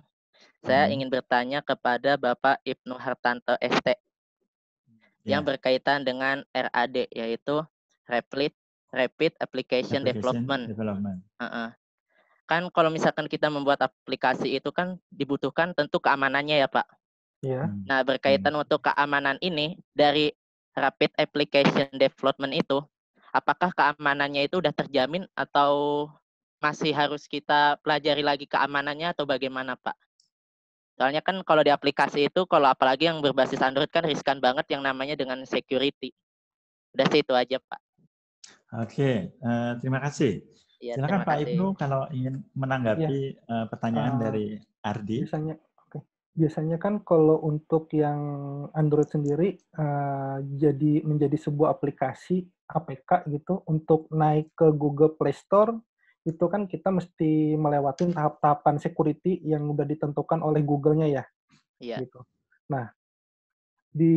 Saya hmm. ingin bertanya kepada Bapak Ibnu Hartanto ST ya. yang berkaitan dengan RAD yaitu Replit Rapid Application, Application Development. Development. Uh -uh kan kalau misalkan kita membuat aplikasi itu kan dibutuhkan tentu keamanannya ya Pak. Iya. Hmm, nah iya. berkaitan hmm. untuk keamanan ini dari rapid application development itu, apakah keamanannya itu sudah terjamin atau masih harus kita pelajari lagi keamanannya atau bagaimana Pak? Soalnya kan kalau di aplikasi itu, kalau apalagi yang berbasis Android kan riskan banget yang namanya dengan security. Udah sih itu aja Pak. Oke, okay. uh, eh, terima kasih. Ya, Silakan Pak kasih. Ibnu kalau ingin menanggapi ya. pertanyaan uh, dari Ardi. Biasanya, okay. biasanya kan kalau untuk yang Android sendiri uh, jadi menjadi sebuah aplikasi APK gitu untuk naik ke Google Play Store itu kan kita mesti melewati tahap-tahapan security yang sudah ditentukan oleh Google-nya ya. Iya. Gitu. Nah, di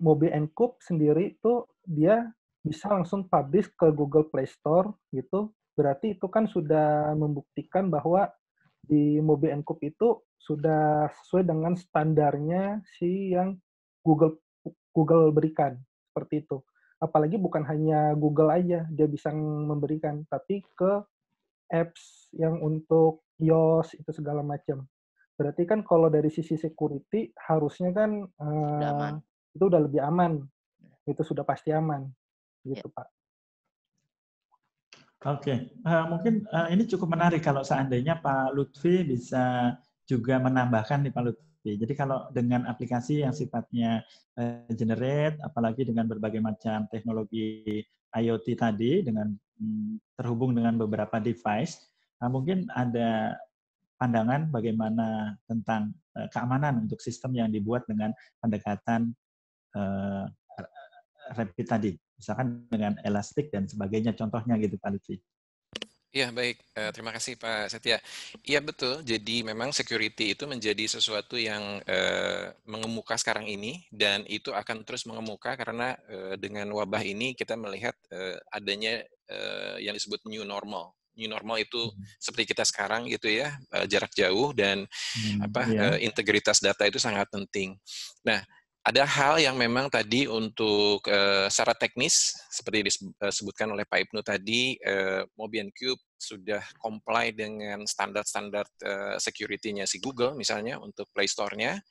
Mobile Encrypt sendiri itu dia bisa langsung publish ke Google Play Store gitu berarti itu kan sudah membuktikan bahwa di Mobi Coop itu sudah sesuai dengan standarnya si yang Google Google berikan seperti itu. Apalagi bukan hanya Google aja dia bisa memberikan, tapi ke apps yang untuk iOS itu segala macam. Berarti kan kalau dari sisi security harusnya kan uh, itu udah lebih aman, iya. itu sudah pasti aman, gitu yeah. Pak. Oke, okay. uh, eh, mungkin uh, ini cukup menarik kalau seandainya Pak Lutfi bisa juga menambahkan nih Pak Lutfi. Jadi kalau dengan aplikasi yang sifatnya uh, generate, apalagi dengan berbagai macam teknologi IoT tadi, dengan mm, terhubung dengan beberapa device, uh, mungkin ada pandangan bagaimana tentang uh, keamanan untuk sistem yang dibuat dengan pendekatan uh, rapid tadi misalkan dengan elastik dan sebagainya contohnya gitu Pak Lutfi. Ya baik, eh, terima kasih Pak Setia. Iya betul, jadi memang security itu menjadi sesuatu yang eh, mengemuka sekarang ini dan itu akan terus mengemuka karena eh, dengan wabah ini kita melihat adanya yang disebut new normal new normal itu hmm. seperti kita sekarang gitu ya jarak jauh dan hmm, apa iya. integritas data itu sangat penting. Nah ada hal yang memang tadi untuk uh, secara teknis seperti eh, disebutkan oleh Pak Ibnu tadi uh, eh, Mobian Cube sudah comply dengan standar-standar uh, security-nya si Google misalnya untuk Play Store-nya.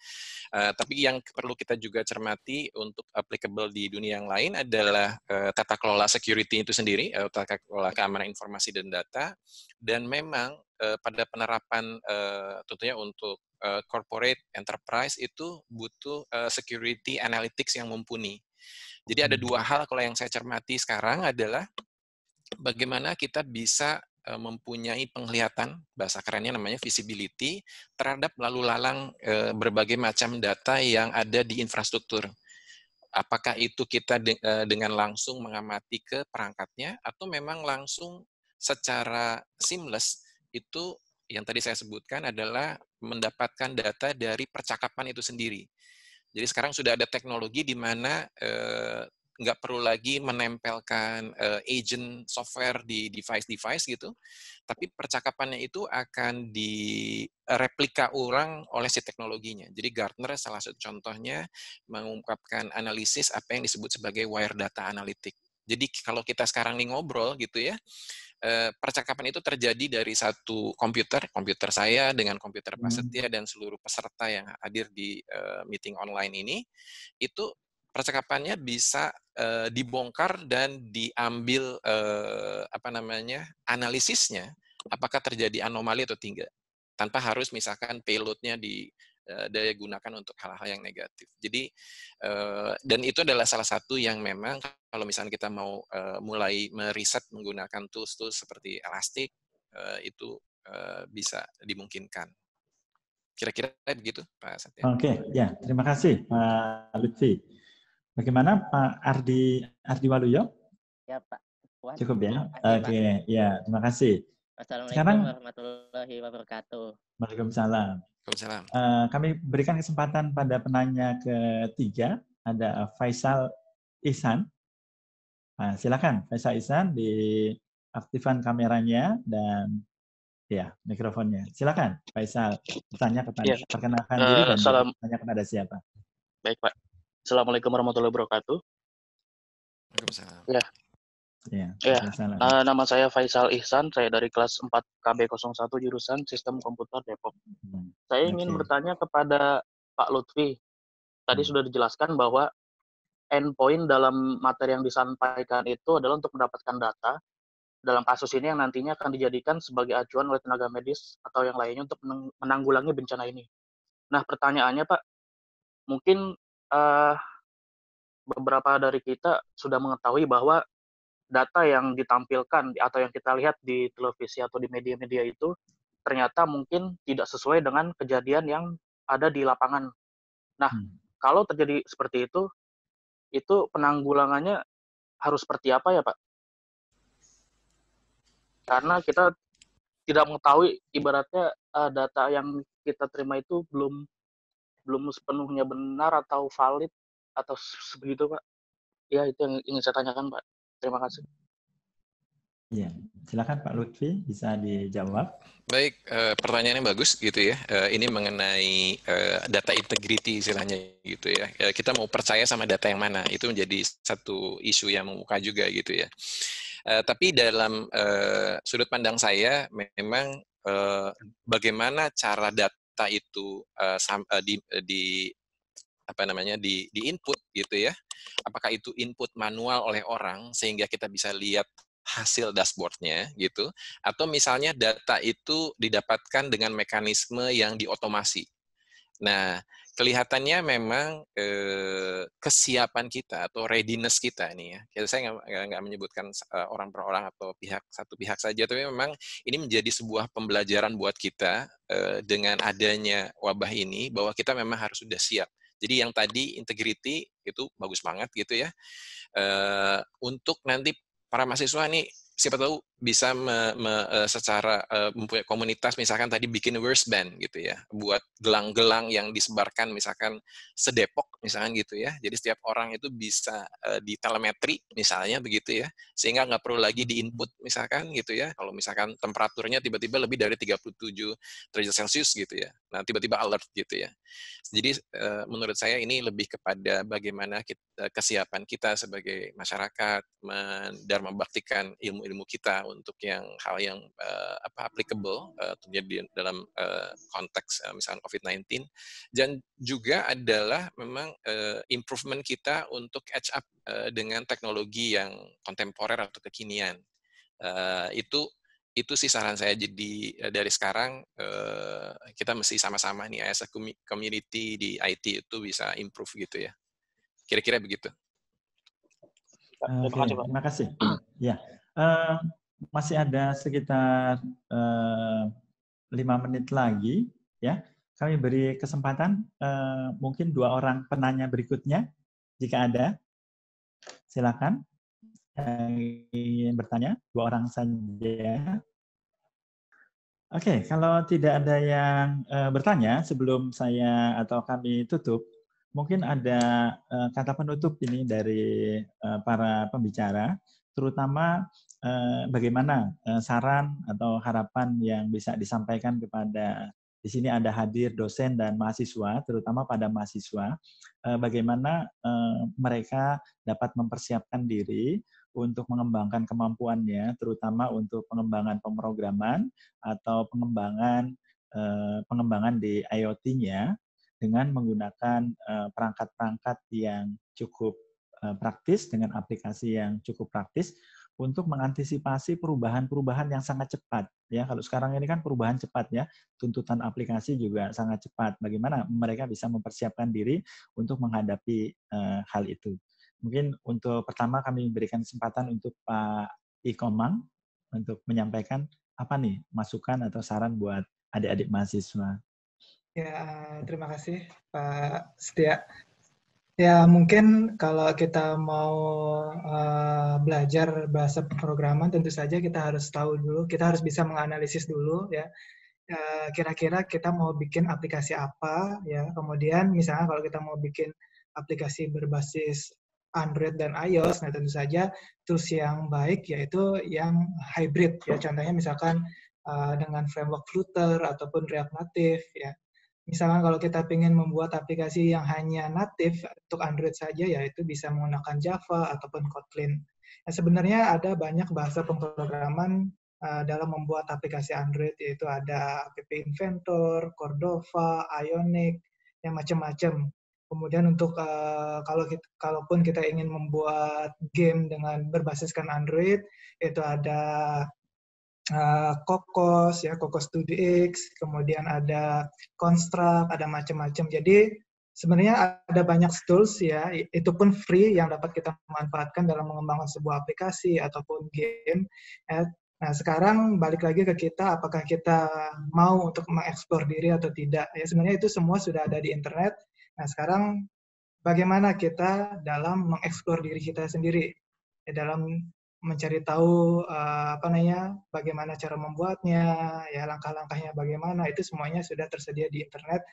Uh, tapi yang perlu kita juga cermati untuk applicable di dunia yang lain adalah uh, tata kelola security itu sendiri, uh, tata kelola keamanan informasi dan data dan memang pada penerapan tentunya untuk Eh, corporate enterprise itu butuh eh, security analytics yang mumpuni. Jadi ada dua hmm. hal kalau yang saya cermati sekarang adalah bagaimana kita bisa eh, mempunyai penglihatan, bahasa kerennya namanya visibility, terhadap lalu lalang berbagai macam data yang ada di infrastruktur apakah itu kita dengan langsung mengamati ke perangkatnya atau memang langsung secara seamless itu yang tadi saya sebutkan adalah mendapatkan data dari percakapan itu sendiri. Jadi sekarang sudah ada teknologi di mana eh, nggak perlu lagi menempelkan eh, agent software di device-device gitu, tapi percakapannya itu akan direplika orang oleh si teknologinya. Jadi Gartner salah satu contohnya mengungkapkan analisis apa yang disebut sebagai wire data analytic. Jadi kalau kita sekarang nih ngobrol gitu ya, Eh, percakapan itu terjadi dari satu komputer, komputer saya dengan komputer hmm. Pak Setia dan seluruh peserta yang hadir di eh, meeting online ini, itu percakapannya bisa eh, dibongkar dan diambil apa namanya analisisnya, apakah terjadi anomali atau tidak, tanpa harus misalkan payloadnya di Eh, daya gunakan untuk hal-hal yang negatif. Jadi eh, dan itu adalah salah satu yang memang kalau misalnya kita mau eh, mulai meriset menggunakan tools-tools seperti elastik itu bisa dimungkinkan. Kira-kira begitu Pak Satya. Oke, okay, ya terima kasih Pak Lutfi. Bagaimana Pak Ardi Ardi Waluyo? Ya Pak. Wah, Cukup ya. Oke, okay, ya terima kasih. Wassalamualaikum Sekarang, warahmatullahi wabarakatuh. Waalaikumsalam. Uh, kami berikan kesempatan pada penanya ketiga, ada Faisal Ihsan. Nah, silakan Faisal Ihsan diaktifkan kameranya dan ya mikrofonnya. Silakan Faisal bertanya kepada ya. perkenalkan uh, diri dan bertanya kepada siapa. Baik Pak. Assalamualaikum warahmatullahi wabarakatuh. Waalaikumsalam. Ya, Ya, ya. Uh, nama saya Faisal Ihsan, saya dari kelas 4 KB01 jurusan Sistem Komputer Depok. Hmm. Saya ingin bertanya kepada Pak Lutfi. Tadi hmm. sudah dijelaskan bahwa endpoint dalam materi yang disampaikan itu adalah untuk mendapatkan data dalam kasus ini yang nantinya akan dijadikan sebagai acuan oleh tenaga medis atau yang lainnya untuk menanggulangi bencana ini. Nah, pertanyaannya Pak, mungkin uh, beberapa dari kita sudah mengetahui bahwa data yang ditampilkan atau yang kita lihat di televisi atau di media-media itu ternyata mungkin tidak sesuai dengan kejadian yang ada di lapangan. Nah, hmm. kalau terjadi seperti itu, itu penanggulangannya harus seperti apa ya, Pak? Karena kita tidak mengetahui ibaratnya uh, data yang kita terima itu belum belum sepenuhnya benar atau valid atau sebegitu, Pak. Ya, itu yang ingin saya tanyakan, Pak. Terima kasih. Ya, silakan Pak Lutfi bisa dijawab. Baik, eh, pertanyaannya bagus gitu ya. Eh, ini mengenai eh, data integrity istilahnya gitu ya. kita mau percaya sama data yang mana itu menjadi satu isu yang membuka juga gitu ya. tapi dalam sudut pandang saya memang bagaimana cara data itu di apa namanya di di input gitu ya. Apakah itu input manual oleh orang sehingga kita bisa lihat hasil dashboardnya gitu atau misalnya data itu didapatkan dengan mekanisme yang diotomasi. Nah, kelihatannya memang eh, kesiapan kita atau readiness kita ini ya. Jadi saya nggak menyebutkan uh, orang per orang atau pihak satu pihak saja, tapi memang ini menjadi sebuah pembelajaran buat kita eh, dengan adanya wabah ini bahwa kita memang harus sudah siap jadi yang tadi integrity itu bagus banget gitu ya. Uh, untuk nanti para mahasiswa nih siapa tahu bisa me, me, eh, secara uh, mempunyai komunitas misalkan tadi bikin worst band gitu ya buat gelang-gelang yang disebarkan misalkan sedepok misalkan gitu ya jadi setiap orang itu bisa uh, di telemetri misalnya begitu ya sehingga nggak perlu lagi di input misalkan gitu ya kalau misalkan temperaturnya tiba-tiba lebih dari 37 derajat celcius gitu ya Nah, tiba-tiba alert gitu ya. Jadi eh, menurut saya ini lebih kepada bagaimana kita, eh, kesiapan kita sebagai masyarakat dan membaktikan ilmu-ilmu kita untuk yang hal yang eh, apa applicable tentunya terjadi dalam konteks misalnya COVID-19 dan juga adalah memang improvement kita untuk catch up dengan teknologi yang kontemporer atau kekinian. Uh, itu itu sih saran saya jadi dari sekarang kita mesti sama-sama nih as a community di IT itu bisa improve gitu ya kira-kira begitu okay, terima kasih ya uh, masih ada sekitar lima menit lagi ya kami beri kesempatan uh, mungkin dua orang penanya berikutnya jika ada silakan yang ingin bertanya? Dua orang saja. Oke, okay, kalau tidak ada yang uh, bertanya sebelum saya atau kami tutup, mungkin ada uh, kata penutup ini dari uh, para pembicara, terutama uh, bagaimana uh, saran atau harapan yang bisa disampaikan kepada di sini ada hadir dosen dan mahasiswa, terutama pada mahasiswa, bagaimana mereka dapat mempersiapkan diri untuk mengembangkan kemampuannya, terutama untuk pengembangan pemrograman atau pengembangan eh, pengembangan di IoT-nya dengan menggunakan eh, perangkat-perangkat yang cukup eh, praktis dengan aplikasi yang cukup praktis untuk mengantisipasi perubahan-perubahan yang sangat cepat ya kalau sekarang ini kan perubahan cepat ya tuntutan aplikasi juga sangat cepat bagaimana mereka bisa mempersiapkan diri untuk menghadapi hal itu Mungkin untuk pertama kami memberikan kesempatan untuk Pak Ikomang untuk menyampaikan apa nih masukan atau saran buat adik-adik mahasiswa. Ya, terima kasih Pak Setia. Ya, mungkin kalau kita mau uh, belajar bahasa pemrograman, tentu saja kita harus tahu dulu, kita harus bisa menganalisis dulu ya. Eh, kira-kira uh, kita mau bikin aplikasi apa ya. Kemudian misalnya kalau kita mau bikin aplikasi berbasis Android dan iOS. Nah, tentu saja tools yang baik yaitu yang hybrid ya. Contohnya misalkan uh, dengan framework Flutter ataupun React Native ya. Misalkan kalau kita ingin membuat aplikasi yang hanya native untuk Android saja, yaitu bisa menggunakan Java ataupun Kotlin. Nah, sebenarnya ada banyak bahasa pemrograman uh, dalam membuat aplikasi Android, yaitu ada App Inventor, Cordova, Ionic, yang macam-macam. Kemudian untuk uh, kalau kita, kalaupun kita ingin membuat game dengan berbasiskan Android, itu ada uh, eh, Kokos ya, Kokos 2DX, kemudian ada Construct, ada macam-macam. Jadi sebenarnya ada banyak tools ya, itu pun free yang dapat kita manfaatkan dalam mengembangkan sebuah aplikasi ataupun game. Ya. Nah, sekarang balik lagi ke kita, apakah kita mau untuk mengeksplor diri atau tidak. Ya, sebenarnya itu semua sudah ada di internet, Nah, sekarang bagaimana kita dalam mengeksplor diri kita sendiri, ya, dalam mencari tahu uh, apa namanya, bagaimana cara membuatnya, ya langkah-langkahnya bagaimana, itu semuanya sudah tersedia di internet.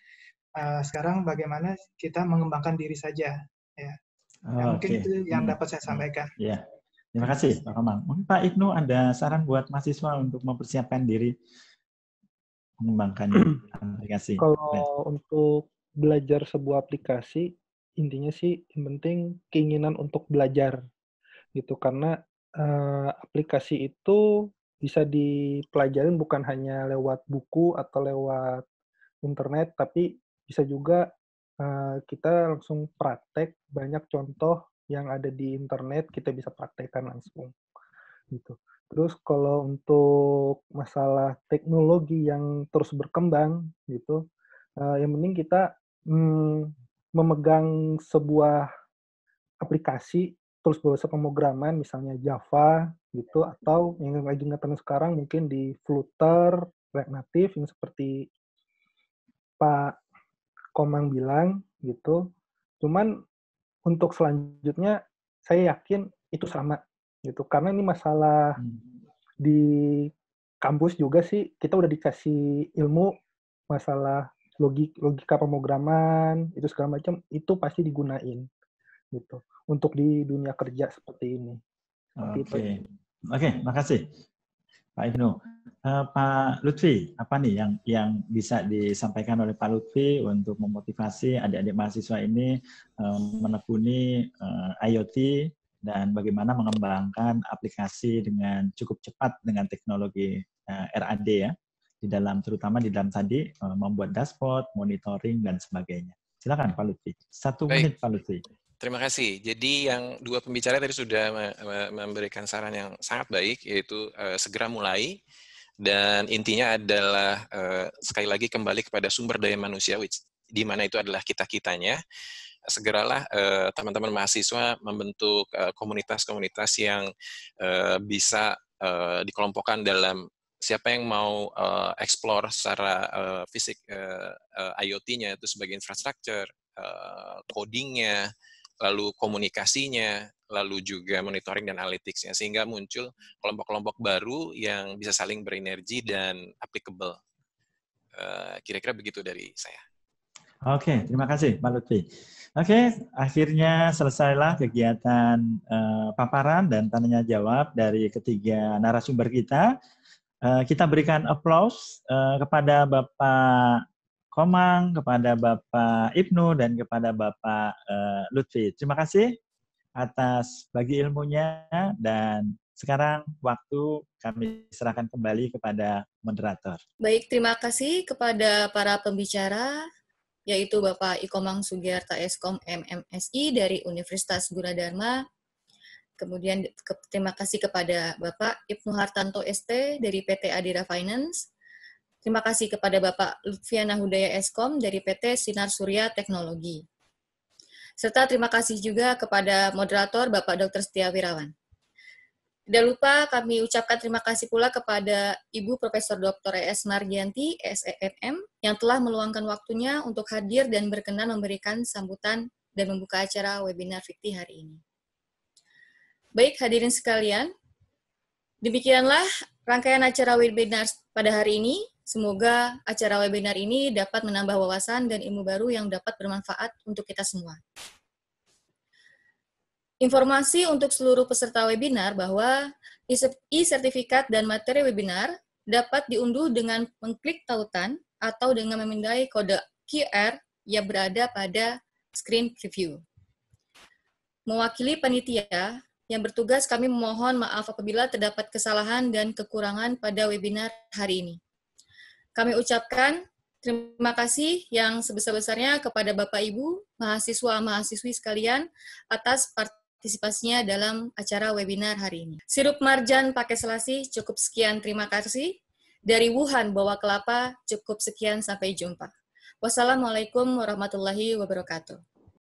Uh, sekarang bagaimana kita mengembangkan diri saja, ya. ya oh, nah, mungkin okay. itu yang hmm. dapat saya sampaikan. Ya, yeah. terima kasih Pak Komang. Mungkin Pak Ibnu ada saran buat mahasiswa untuk mempersiapkan diri mengembangkan aplikasi. Kalau untuk belajar sebuah aplikasi intinya sih yang penting keinginan untuk belajar gitu karena uh, aplikasi itu bisa dipelajarin bukan hanya lewat buku atau lewat internet tapi bisa juga uh, kita langsung praktek banyak contoh yang ada di internet kita bisa praktekkan langsung gitu terus kalau untuk masalah teknologi yang terus berkembang gitu uh, yang penting kita mm, memegang sebuah aplikasi terus bahasa pemrograman misalnya Java gitu atau hmm. yang lagi ngetren sekarang mungkin di Flutter, React Native yang seperti Pak Komang bilang gitu. Cuman untuk selanjutnya saya yakin itu sama gitu karena ini masalah hmm. di kampus juga sih kita udah dikasih ilmu masalah logik logika pemrograman itu segala macam itu pasti digunain gitu untuk di dunia kerja seperti ini. Oke, okay. oke, okay, makasih Pak Ibnu. Uh, Pak Lutfi, apa nih yang yang bisa disampaikan oleh Pak Lutfi untuk memotivasi adik-adik mahasiswa ini uh, menekuni uh, eh, IoT dan bagaimana mengembangkan aplikasi dengan cukup cepat dengan teknologi uh, RAD ya? di dalam terutama di dalam tadi eh, membuat dashboard, monitoring dan sebagainya. Silakan Pak Lutfi. Satu Baik. menit Pak Lutfi. Terima kasih. Jadi yang dua pembicara tadi sudah memberikan saran yang sangat baik, yaitu eh, segera mulai. Dan intinya adalah eh, sekali lagi kembali kepada sumber daya manusia, which di mana itu adalah kita-kitanya. Segeralah teman-teman mahasiswa membentuk komunitas-komunitas yang bisa dikelompokkan dalam siapa yang mau uh, explore secara uh, fisik uh, eh, uh, IoT-nya itu sebagai infrastruktur, uh, codingnya, lalu komunikasinya, lalu juga monitoring dan analytics-nya, sehingga muncul kelompok-kelompok baru yang bisa saling berenergi dan applicable. kira kira-kira begitu dari saya. Oke, okay, terima kasih Pak Lutfi. Oke, okay, akhirnya selesailah kegiatan uh, paparan dan tanya jawab dari ketiga narasumber kita. Eh, kita berikan aplaus uh, eh, kepada Bapak Komang, kepada Bapak Ibnu, dan kepada Bapak uh, Lutfi. Terima kasih atas bagi ilmunya dan sekarang waktu kami serahkan kembali kepada moderator. Baik, terima kasih kepada para pembicara yaitu Bapak Ikomang Sugiarta Eskom MMSI dari Universitas Gunadarma Kemudian ke, terima kasih kepada Bapak Ibnu Hartanto ST dari PT Adira Finance. Terima kasih kepada Bapak Lutfiana Hudaya Eskom dari PT Sinar Surya Teknologi. Serta terima kasih juga kepada moderator Bapak Dr. Setia Wirawan. Tidak lupa kami ucapkan terima kasih pula kepada Ibu Profesor Dr. E.S. Margianti, SEFM, yang telah meluangkan waktunya untuk hadir dan berkenan memberikan sambutan dan membuka acara webinar fikti hari ini. Baik, hadirin sekalian, demikianlah rangkaian acara webinar pada hari ini. Semoga acara webinar ini dapat menambah wawasan dan ilmu baru yang dapat bermanfaat untuk kita semua. Informasi untuk seluruh peserta webinar bahwa e-sertifikat dan materi webinar dapat diunduh dengan mengklik tautan atau dengan memindai kode QR yang berada pada screen preview. Mewakili panitia, yang bertugas kami memohon maaf apabila terdapat kesalahan dan kekurangan pada webinar hari ini. Kami ucapkan terima kasih yang sebesar-besarnya kepada Bapak Ibu, mahasiswa-mahasiswi sekalian atas partisipasinya dalam acara webinar hari ini. Sirup marjan pakai selasi cukup sekian terima kasih. Dari Wuhan bawa kelapa cukup sekian sampai jumpa. Wassalamualaikum warahmatullahi wabarakatuh.